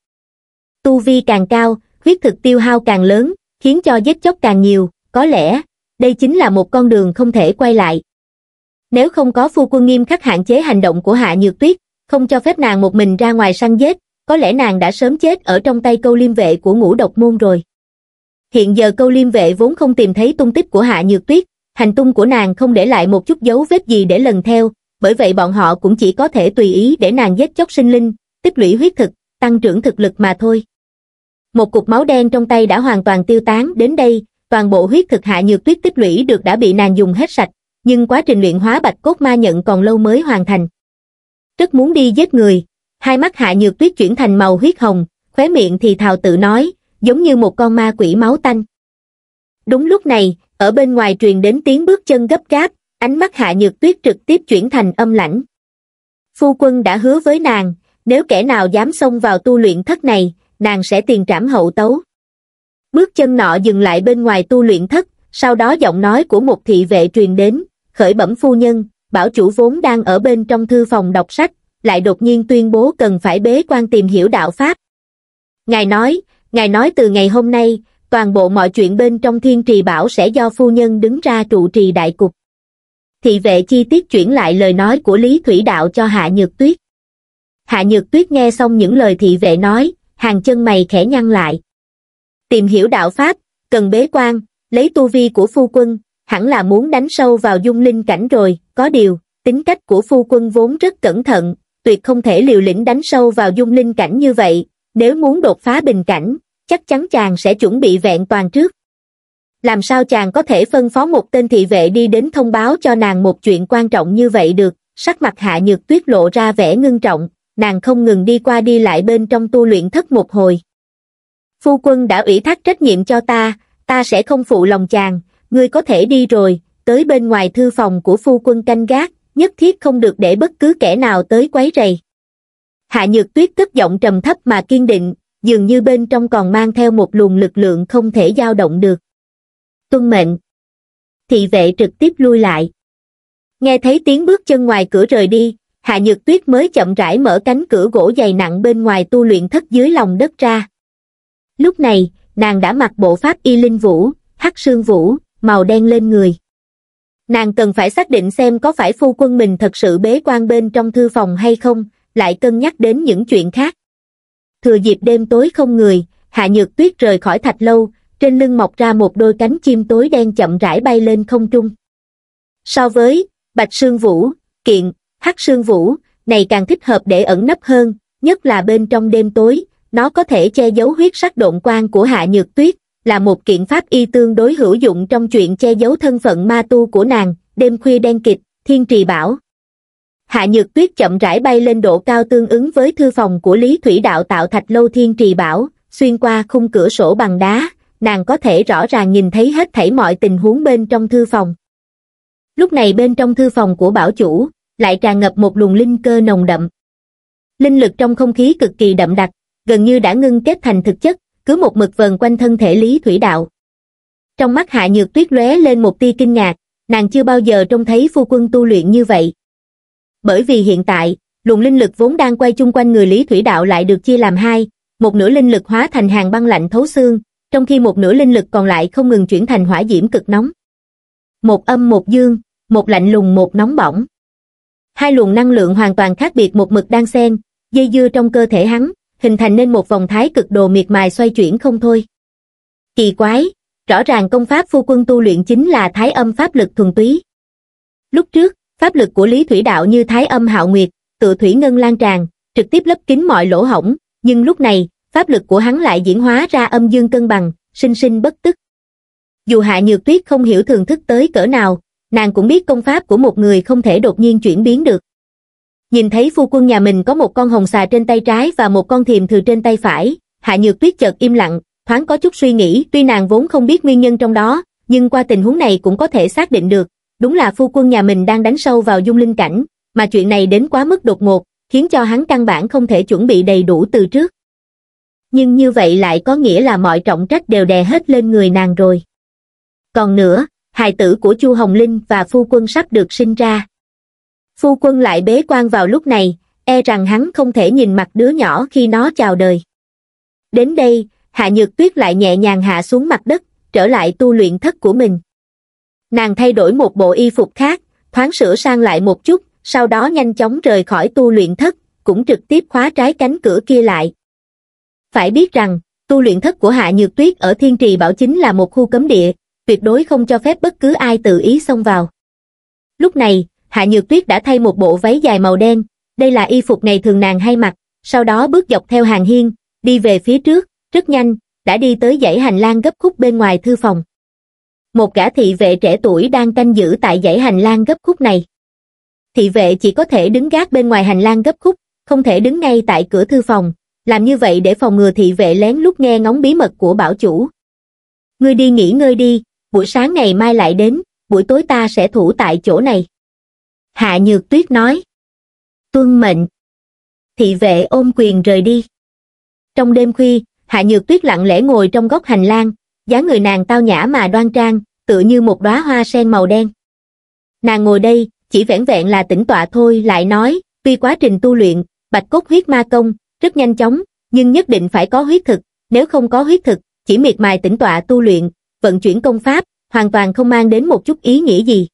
Tu vi càng cao, huyết thực tiêu hao càng lớn, khiến cho giết chóc càng nhiều, có lẽ, đây chính là một con đường không thể quay lại. Nếu không có phu quân nghiêm khắc hạn chế hành động của Hạ Nhược Tuyết, không cho phép nàng một mình ra ngoài săn giết, có lẽ nàng đã sớm chết ở trong tay câu liêm vệ của ngũ độc môn rồi. Hiện giờ câu liêm vệ vốn không tìm thấy tung tích của Hạ Nhược Tuyết, hành tung của nàng không để lại một chút dấu vết gì để lần theo, bởi vậy bọn họ cũng chỉ có thể tùy ý để nàng giết chóc sinh linh, tích lũy huyết thực, tăng trưởng thực lực mà thôi. Một cục máu đen trong tay đã hoàn toàn tiêu tán đến đây, toàn bộ huyết thực hạ nhược tuyết tích lũy được đã bị nàng dùng hết sạch, nhưng quá trình luyện hóa bạch cốt ma nhận còn lâu mới hoàn thành. Rất muốn đi giết người, hai mắt hạ nhược tuyết chuyển thành màu huyết hồng, khóe miệng thì thào tự nói, giống như một con ma quỷ máu tanh. Đúng lúc này, ở bên ngoài truyền đến tiếng bước chân gấp gáp, Ánh mắt hạ nhược tuyết trực tiếp chuyển thành âm lãnh. Phu quân đã hứa với nàng, nếu kẻ nào dám xông vào tu luyện thất này, nàng sẽ tiền trảm hậu tấu. Bước chân nọ dừng lại bên ngoài tu luyện thất, sau đó giọng nói của một thị vệ truyền đến, khởi bẩm phu nhân, bảo chủ vốn đang ở bên trong thư phòng đọc sách, lại đột nhiên tuyên bố cần phải bế quan tìm hiểu đạo Pháp. Ngài nói, ngài nói từ ngày hôm nay, toàn bộ mọi chuyện bên trong thiên trì bảo sẽ do phu nhân đứng ra trụ trì đại cục thị vệ chi tiết chuyển lại lời nói của Lý Thủy Đạo cho Hạ Nhược Tuyết. Hạ Nhược Tuyết nghe xong những lời thị vệ nói, hàng chân mày khẽ nhăn lại. Tìm hiểu đạo Pháp, cần bế quan, lấy tu vi của phu quân, hẳn là muốn đánh sâu vào dung linh cảnh rồi, có điều, tính cách của phu quân vốn rất cẩn thận, tuyệt không thể liều lĩnh đánh sâu vào dung linh cảnh như vậy, nếu muốn đột phá bình cảnh, chắc chắn chàng sẽ chuẩn bị vẹn toàn trước làm sao chàng có thể phân phó một tên thị vệ đi đến thông báo cho nàng một chuyện quan trọng như vậy được, sắc mặt hạ nhược tuyết lộ ra vẻ ngưng trọng, nàng không ngừng đi qua đi lại bên trong tu luyện thất một hồi. Phu quân đã ủy thác trách nhiệm cho ta, ta sẽ không phụ lòng chàng, ngươi có thể đi rồi, tới bên ngoài thư phòng của phu quân canh gác, nhất thiết không được để bất cứ kẻ nào tới quấy rầy. Hạ nhược tuyết tức giọng trầm thấp mà kiên định, dường như bên trong còn mang theo một luồng lực lượng không thể dao động được tuân mệnh thị vệ trực tiếp lui lại nghe thấy tiếng bước chân ngoài cửa rời đi hạ nhược tuyết mới chậm rãi mở cánh cửa gỗ dày nặng bên ngoài tu luyện thất dưới lòng đất ra lúc này nàng đã mặc bộ pháp y linh vũ hắc sương vũ màu đen lên người nàng cần phải xác định xem có phải phu quân mình thật sự bế quan bên trong thư phòng hay không lại cân nhắc đến những chuyện khác thừa dịp đêm tối không người hạ nhược tuyết rời khỏi thạch lâu trên lưng mọc ra một đôi cánh chim tối đen chậm rãi bay lên không trung. So với Bạch Sương Vũ, Kiện, Hắc Sương Vũ, này càng thích hợp để ẩn nấp hơn, nhất là bên trong đêm tối, nó có thể che giấu huyết sắc độn quang của Hạ Nhược Tuyết, là một kiện pháp y tương đối hữu dụng trong chuyện che giấu thân phận ma tu của nàng, đêm khuya đen kịch, thiên trì bảo. Hạ Nhược Tuyết chậm rãi bay lên độ cao tương ứng với thư phòng của Lý Thủy Đạo tạo thạch lâu thiên trì bảo, xuyên qua khung cửa sổ bằng đá, nàng có thể rõ ràng nhìn thấy hết thảy mọi tình huống bên trong thư phòng. Lúc này bên trong thư phòng của bảo chủ, lại tràn ngập một luồng linh cơ nồng đậm. Linh lực trong không khí cực kỳ đậm đặc, gần như đã ngưng kết thành thực chất, cứ một mực vần quanh thân thể Lý Thủy Đạo. Trong mắt Hạ Nhược Tuyết lóe lên một tia kinh ngạc, nàng chưa bao giờ trông thấy phu quân tu luyện như vậy. Bởi vì hiện tại, luồng linh lực vốn đang quay chung quanh người Lý Thủy Đạo lại được chia làm hai, một nửa linh lực hóa thành hàng băng lạnh thấu xương, trong khi một nửa linh lực còn lại không ngừng chuyển thành hỏa diễm cực nóng. Một âm một dương, một lạnh lùng một nóng bỏng. Hai luồng năng lượng hoàn toàn khác biệt một mực đang xen, dây dưa trong cơ thể hắn, hình thành nên một vòng thái cực đồ miệt mài xoay chuyển không thôi. Kỳ quái, rõ ràng công pháp phu quân tu luyện chính là thái âm pháp lực thuần túy. Lúc trước, pháp lực của Lý Thủy Đạo như thái âm hạo nguyệt, tự thủy ngân lan tràn, trực tiếp lấp kín mọi lỗ hổng, nhưng lúc này, pháp lực của hắn lại diễn hóa ra âm dương cân bằng, sinh sinh bất tức. Dù Hạ Nhược Tuyết không hiểu thường thức tới cỡ nào, nàng cũng biết công pháp của một người không thể đột nhiên chuyển biến được. Nhìn thấy phu quân nhà mình có một con hồng xà trên tay trái và một con thiềm thừ trên tay phải, Hạ Nhược Tuyết chợt im lặng, thoáng có chút suy nghĩ, tuy nàng vốn không biết nguyên nhân trong đó, nhưng qua tình huống này cũng có thể xác định được, đúng là phu quân nhà mình đang đánh sâu vào dung linh cảnh, mà chuyện này đến quá mức đột ngột, khiến cho hắn căn bản không thể chuẩn bị đầy đủ từ trước nhưng như vậy lại có nghĩa là mọi trọng trách đều đè hết lên người nàng rồi. Còn nữa, hài tử của Chu Hồng Linh và phu quân sắp được sinh ra. Phu quân lại bế quan vào lúc này, e rằng hắn không thể nhìn mặt đứa nhỏ khi nó chào đời. Đến đây, Hạ Nhược Tuyết lại nhẹ nhàng hạ xuống mặt đất, trở lại tu luyện thất của mình. Nàng thay đổi một bộ y phục khác, thoáng sửa sang lại một chút, sau đó nhanh chóng rời khỏi tu luyện thất, cũng trực tiếp khóa trái cánh cửa kia lại. Phải biết rằng, tu luyện thất của Hạ Nhược Tuyết ở Thiên Trì Bảo chính là một khu cấm địa, tuyệt đối không cho phép bất cứ ai tự ý xông vào. Lúc này, Hạ Nhược Tuyết đã thay một bộ váy dài màu đen, đây là y phục ngày thường nàng hay mặc, sau đó bước dọc theo hàng hiên, đi về phía trước, rất nhanh, đã đi tới dãy hành lang gấp khúc bên ngoài thư phòng. Một gã thị vệ trẻ tuổi đang canh giữ tại dãy hành lang gấp khúc này. Thị vệ chỉ có thể đứng gác bên ngoài hành lang gấp khúc, không thể đứng ngay tại cửa thư phòng, làm như vậy để phòng ngừa thị vệ lén lút nghe ngóng bí mật của bảo chủ. Ngươi đi nghỉ ngơi đi, buổi sáng ngày mai lại đến, buổi tối ta sẽ thủ tại chỗ này. Hạ Nhược Tuyết nói. Tuân mệnh. Thị vệ ôm quyền rời đi. Trong đêm khuya, Hạ Nhược Tuyết lặng lẽ ngồi trong góc hành lang, dáng người nàng tao nhã mà đoan trang, tựa như một đóa hoa sen màu đen. Nàng ngồi đây, chỉ vẻn vẹn là tĩnh tọa thôi lại nói, tuy quá trình tu luyện, bạch cốt huyết ma công, rất nhanh chóng, nhưng nhất định phải có huyết thực, nếu không có huyết thực, chỉ miệt mài tĩnh tọa tu luyện, vận chuyển công pháp, hoàn toàn không mang đến một chút ý nghĩa gì.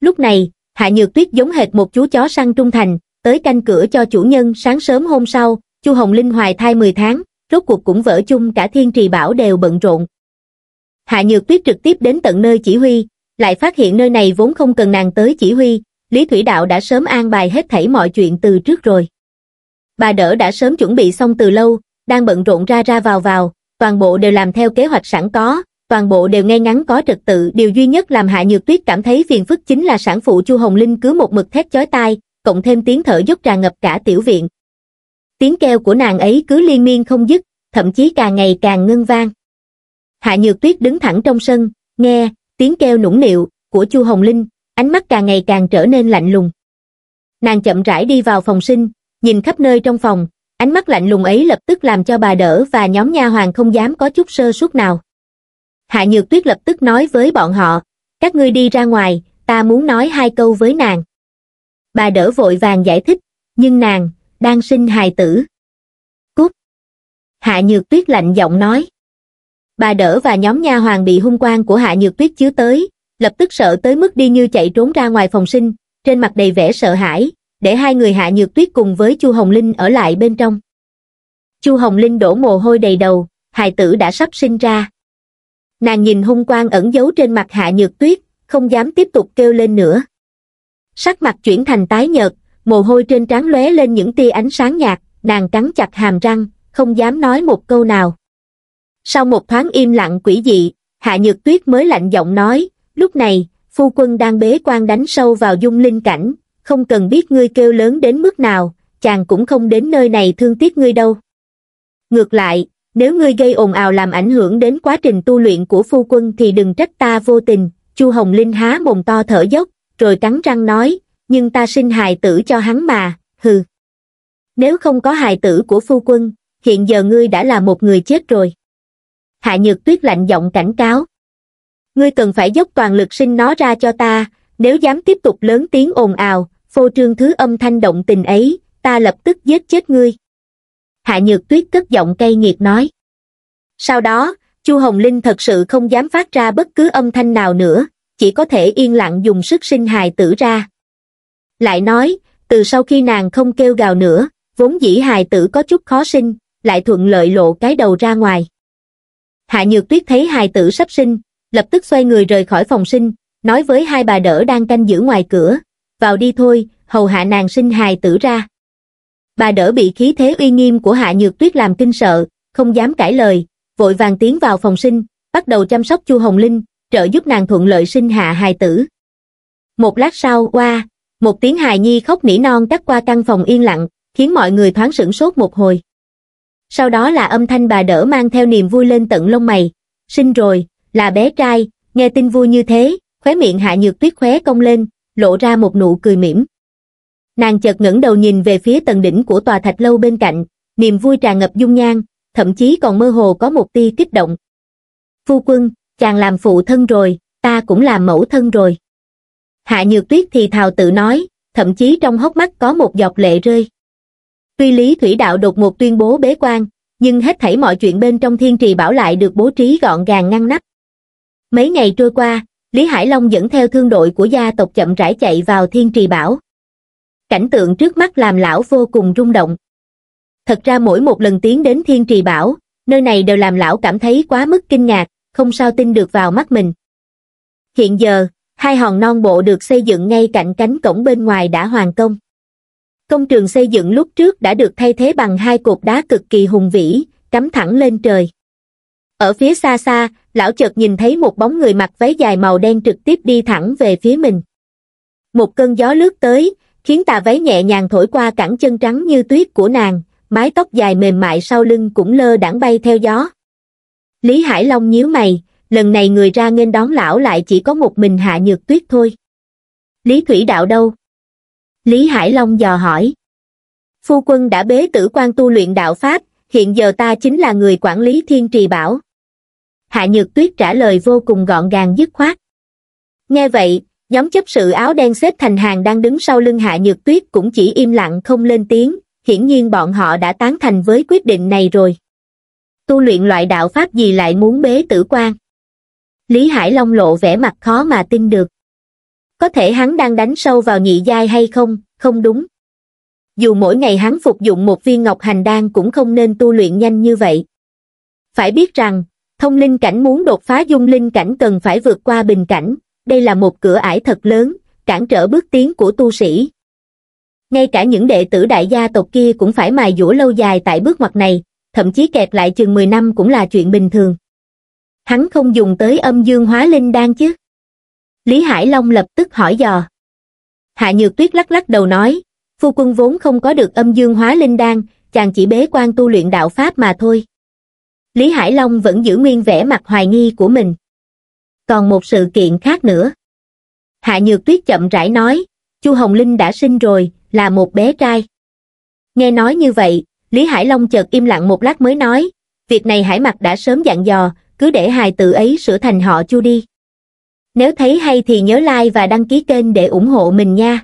Lúc này, Hạ Nhược Tuyết giống hệt một chú chó săn trung thành, tới canh cửa cho chủ nhân sáng sớm hôm sau, Chu Hồng Linh hoài thai 10 tháng, rốt cuộc cũng vỡ chung cả thiên trì bảo đều bận rộn. Hạ Nhược Tuyết trực tiếp đến tận nơi chỉ huy, lại phát hiện nơi này vốn không cần nàng tới chỉ huy, Lý Thủy Đạo đã sớm an bài hết thảy mọi chuyện từ trước rồi bà đỡ đã sớm chuẩn bị xong từ lâu, đang bận rộn ra ra vào vào, toàn bộ đều làm theo kế hoạch sẵn có, toàn bộ đều ngay ngắn có trật tự. Điều duy nhất làm Hạ Nhược Tuyết cảm thấy phiền phức chính là sản phụ Chu Hồng Linh cứ một mực thét chói tai, cộng thêm tiếng thở dốc tràn ngập cả tiểu viện. Tiếng kêu của nàng ấy cứ liên miên không dứt, thậm chí càng ngày càng ngân vang. Hạ Nhược Tuyết đứng thẳng trong sân, nghe tiếng kêu nũng nịu của Chu Hồng Linh, ánh mắt càng ngày càng trở nên lạnh lùng. Nàng chậm rãi đi vào phòng sinh, nhìn khắp nơi trong phòng, ánh mắt lạnh lùng ấy lập tức làm cho bà đỡ và nhóm nha hoàng không dám có chút sơ suất nào. Hạ Nhược Tuyết lập tức nói với bọn họ, các ngươi đi ra ngoài, ta muốn nói hai câu với nàng. Bà đỡ vội vàng giải thích, nhưng nàng, đang sinh hài tử. Cút! Hạ Nhược Tuyết lạnh giọng nói. Bà đỡ và nhóm nha hoàng bị hung quang của Hạ Nhược Tuyết chứa tới, lập tức sợ tới mức đi như chạy trốn ra ngoài phòng sinh, trên mặt đầy vẻ sợ hãi, để hai người Hạ Nhược Tuyết cùng với Chu Hồng Linh ở lại bên trong. Chu Hồng Linh đổ mồ hôi đầy đầu, hài tử đã sắp sinh ra. Nàng nhìn hung quang ẩn giấu trên mặt Hạ Nhược Tuyết, không dám tiếp tục kêu lên nữa. Sắc mặt chuyển thành tái nhợt, mồ hôi trên trán lóe lên những tia ánh sáng nhạt, nàng cắn chặt hàm răng, không dám nói một câu nào. Sau một thoáng im lặng quỷ dị, Hạ Nhược Tuyết mới lạnh giọng nói, lúc này, phu quân đang bế quan đánh sâu vào dung linh cảnh, không cần biết ngươi kêu lớn đến mức nào, chàng cũng không đến nơi này thương tiếc ngươi đâu. Ngược lại, nếu ngươi gây ồn ào làm ảnh hưởng đến quá trình tu luyện của phu quân thì đừng trách ta vô tình, Chu Hồng Linh há mồm to thở dốc, rồi cắn răng nói, nhưng ta sinh hài tử cho hắn mà, hừ. Nếu không có hài tử của phu quân, hiện giờ ngươi đã là một người chết rồi. Hạ Nhược Tuyết lạnh giọng cảnh cáo. Ngươi cần phải dốc toàn lực sinh nó ra cho ta, nếu dám tiếp tục lớn tiếng ồn ào, phô trương thứ âm thanh động tình ấy ta lập tức giết chết ngươi hạ nhược tuyết cất giọng cay nghiệt nói sau đó chu hồng linh thật sự không dám phát ra bất cứ âm thanh nào nữa chỉ có thể yên lặng dùng sức sinh hài tử ra lại nói từ sau khi nàng không kêu gào nữa vốn dĩ hài tử có chút khó sinh lại thuận lợi lộ cái đầu ra ngoài hạ nhược tuyết thấy hài tử sắp sinh lập tức xoay người rời khỏi phòng sinh nói với hai bà đỡ đang canh giữ ngoài cửa vào đi thôi, hầu hạ nàng sinh hài tử ra. Bà đỡ bị khí thế uy nghiêm của hạ nhược tuyết làm kinh sợ, không dám cãi lời, vội vàng tiến vào phòng sinh, bắt đầu chăm sóc Chu Hồng Linh, trợ giúp nàng thuận lợi sinh hạ hài tử. Một lát sau, qua, một tiếng hài nhi khóc nỉ non cắt qua căn phòng yên lặng, khiến mọi người thoáng sửng sốt một hồi. Sau đó là âm thanh bà đỡ mang theo niềm vui lên tận lông mày. Sinh rồi, là bé trai, nghe tin vui như thế, khóe miệng hạ nhược tuyết khóe cong lên, lộ ra một nụ cười mỉm. Nàng chợt ngẩng đầu nhìn về phía tầng đỉnh của tòa thạch lâu bên cạnh, niềm vui tràn ngập dung nhan, thậm chí còn mơ hồ có một tia kích động. Phu quân, chàng làm phụ thân rồi, ta cũng làm mẫu thân rồi. Hạ Nhược Tuyết thì thào tự nói, thậm chí trong hốc mắt có một giọt lệ rơi. Tuy Lý Thủy Đạo đột một tuyên bố bế quan, nhưng hết thảy mọi chuyện bên trong thiên trì bảo lại được bố trí gọn gàng ngăn nắp. Mấy ngày trôi qua, Lý Hải Long dẫn theo thương đội của gia tộc chậm rãi chạy vào thiên trì bảo. Cảnh tượng trước mắt làm lão vô cùng rung động. Thật ra mỗi một lần tiến đến thiên trì bảo, nơi này đều làm lão cảm thấy quá mức kinh ngạc, không sao tin được vào mắt mình. Hiện giờ, hai hòn non bộ được xây dựng ngay cạnh cánh cổng bên ngoài đã hoàn công. Công trường xây dựng lúc trước đã được thay thế bằng hai cột đá cực kỳ hùng vĩ, cắm thẳng lên trời. Ở phía xa xa, lão chợt nhìn thấy một bóng người mặc váy dài màu đen trực tiếp đi thẳng về phía mình. Một cơn gió lướt tới, khiến tà váy nhẹ nhàng thổi qua cẳng chân trắng như tuyết của nàng, mái tóc dài mềm mại sau lưng cũng lơ đãng bay theo gió. Lý Hải Long nhíu mày, lần này người ra nghênh đón lão lại chỉ có một mình hạ nhược tuyết thôi. Lý Thủy Đạo đâu? Lý Hải Long dò hỏi. Phu quân đã bế tử quan tu luyện đạo Pháp, hiện giờ ta chính là người quản lý thiên trì bảo hạ nhược tuyết trả lời vô cùng gọn gàng dứt khoát nghe vậy nhóm chấp sự áo đen xếp thành hàng đang đứng sau lưng hạ nhược tuyết cũng chỉ im lặng không lên tiếng hiển nhiên bọn họ đã tán thành với quyết định này rồi tu luyện loại đạo pháp gì lại muốn bế tử quan lý hải long lộ vẻ mặt khó mà tin được có thể hắn đang đánh sâu vào nhị giai hay không không đúng dù mỗi ngày hắn phục dụng một viên ngọc hành đan cũng không nên tu luyện nhanh như vậy phải biết rằng Thông linh cảnh muốn đột phá dung linh cảnh cần phải vượt qua bình cảnh, đây là một cửa ải thật lớn, cản trở bước tiến của tu sĩ. Ngay cả những đệ tử đại gia tộc kia cũng phải mài dũa lâu dài tại bước ngoặt này, thậm chí kẹt lại chừng 10 năm cũng là chuyện bình thường. Hắn không dùng tới âm dương hóa linh đan chứ? Lý Hải Long lập tức hỏi dò. Hạ Nhược Tuyết lắc lắc đầu nói, phu quân vốn không có được âm dương hóa linh đan, chàng chỉ bế quan tu luyện đạo Pháp mà thôi. Lý Hải Long vẫn giữ nguyên vẻ mặt hoài nghi của mình. Còn một sự kiện khác nữa. Hạ Nhược Tuyết chậm rãi nói, Chu Hồng Linh đã sinh rồi, là một bé trai. Nghe nói như vậy, Lý Hải Long chợt im lặng một lát mới nói, việc này Hải Mặc đã sớm dặn dò, cứ để hài tử ấy sửa thành họ Chu đi. Nếu thấy hay thì nhớ like và đăng ký kênh để ủng hộ mình nha.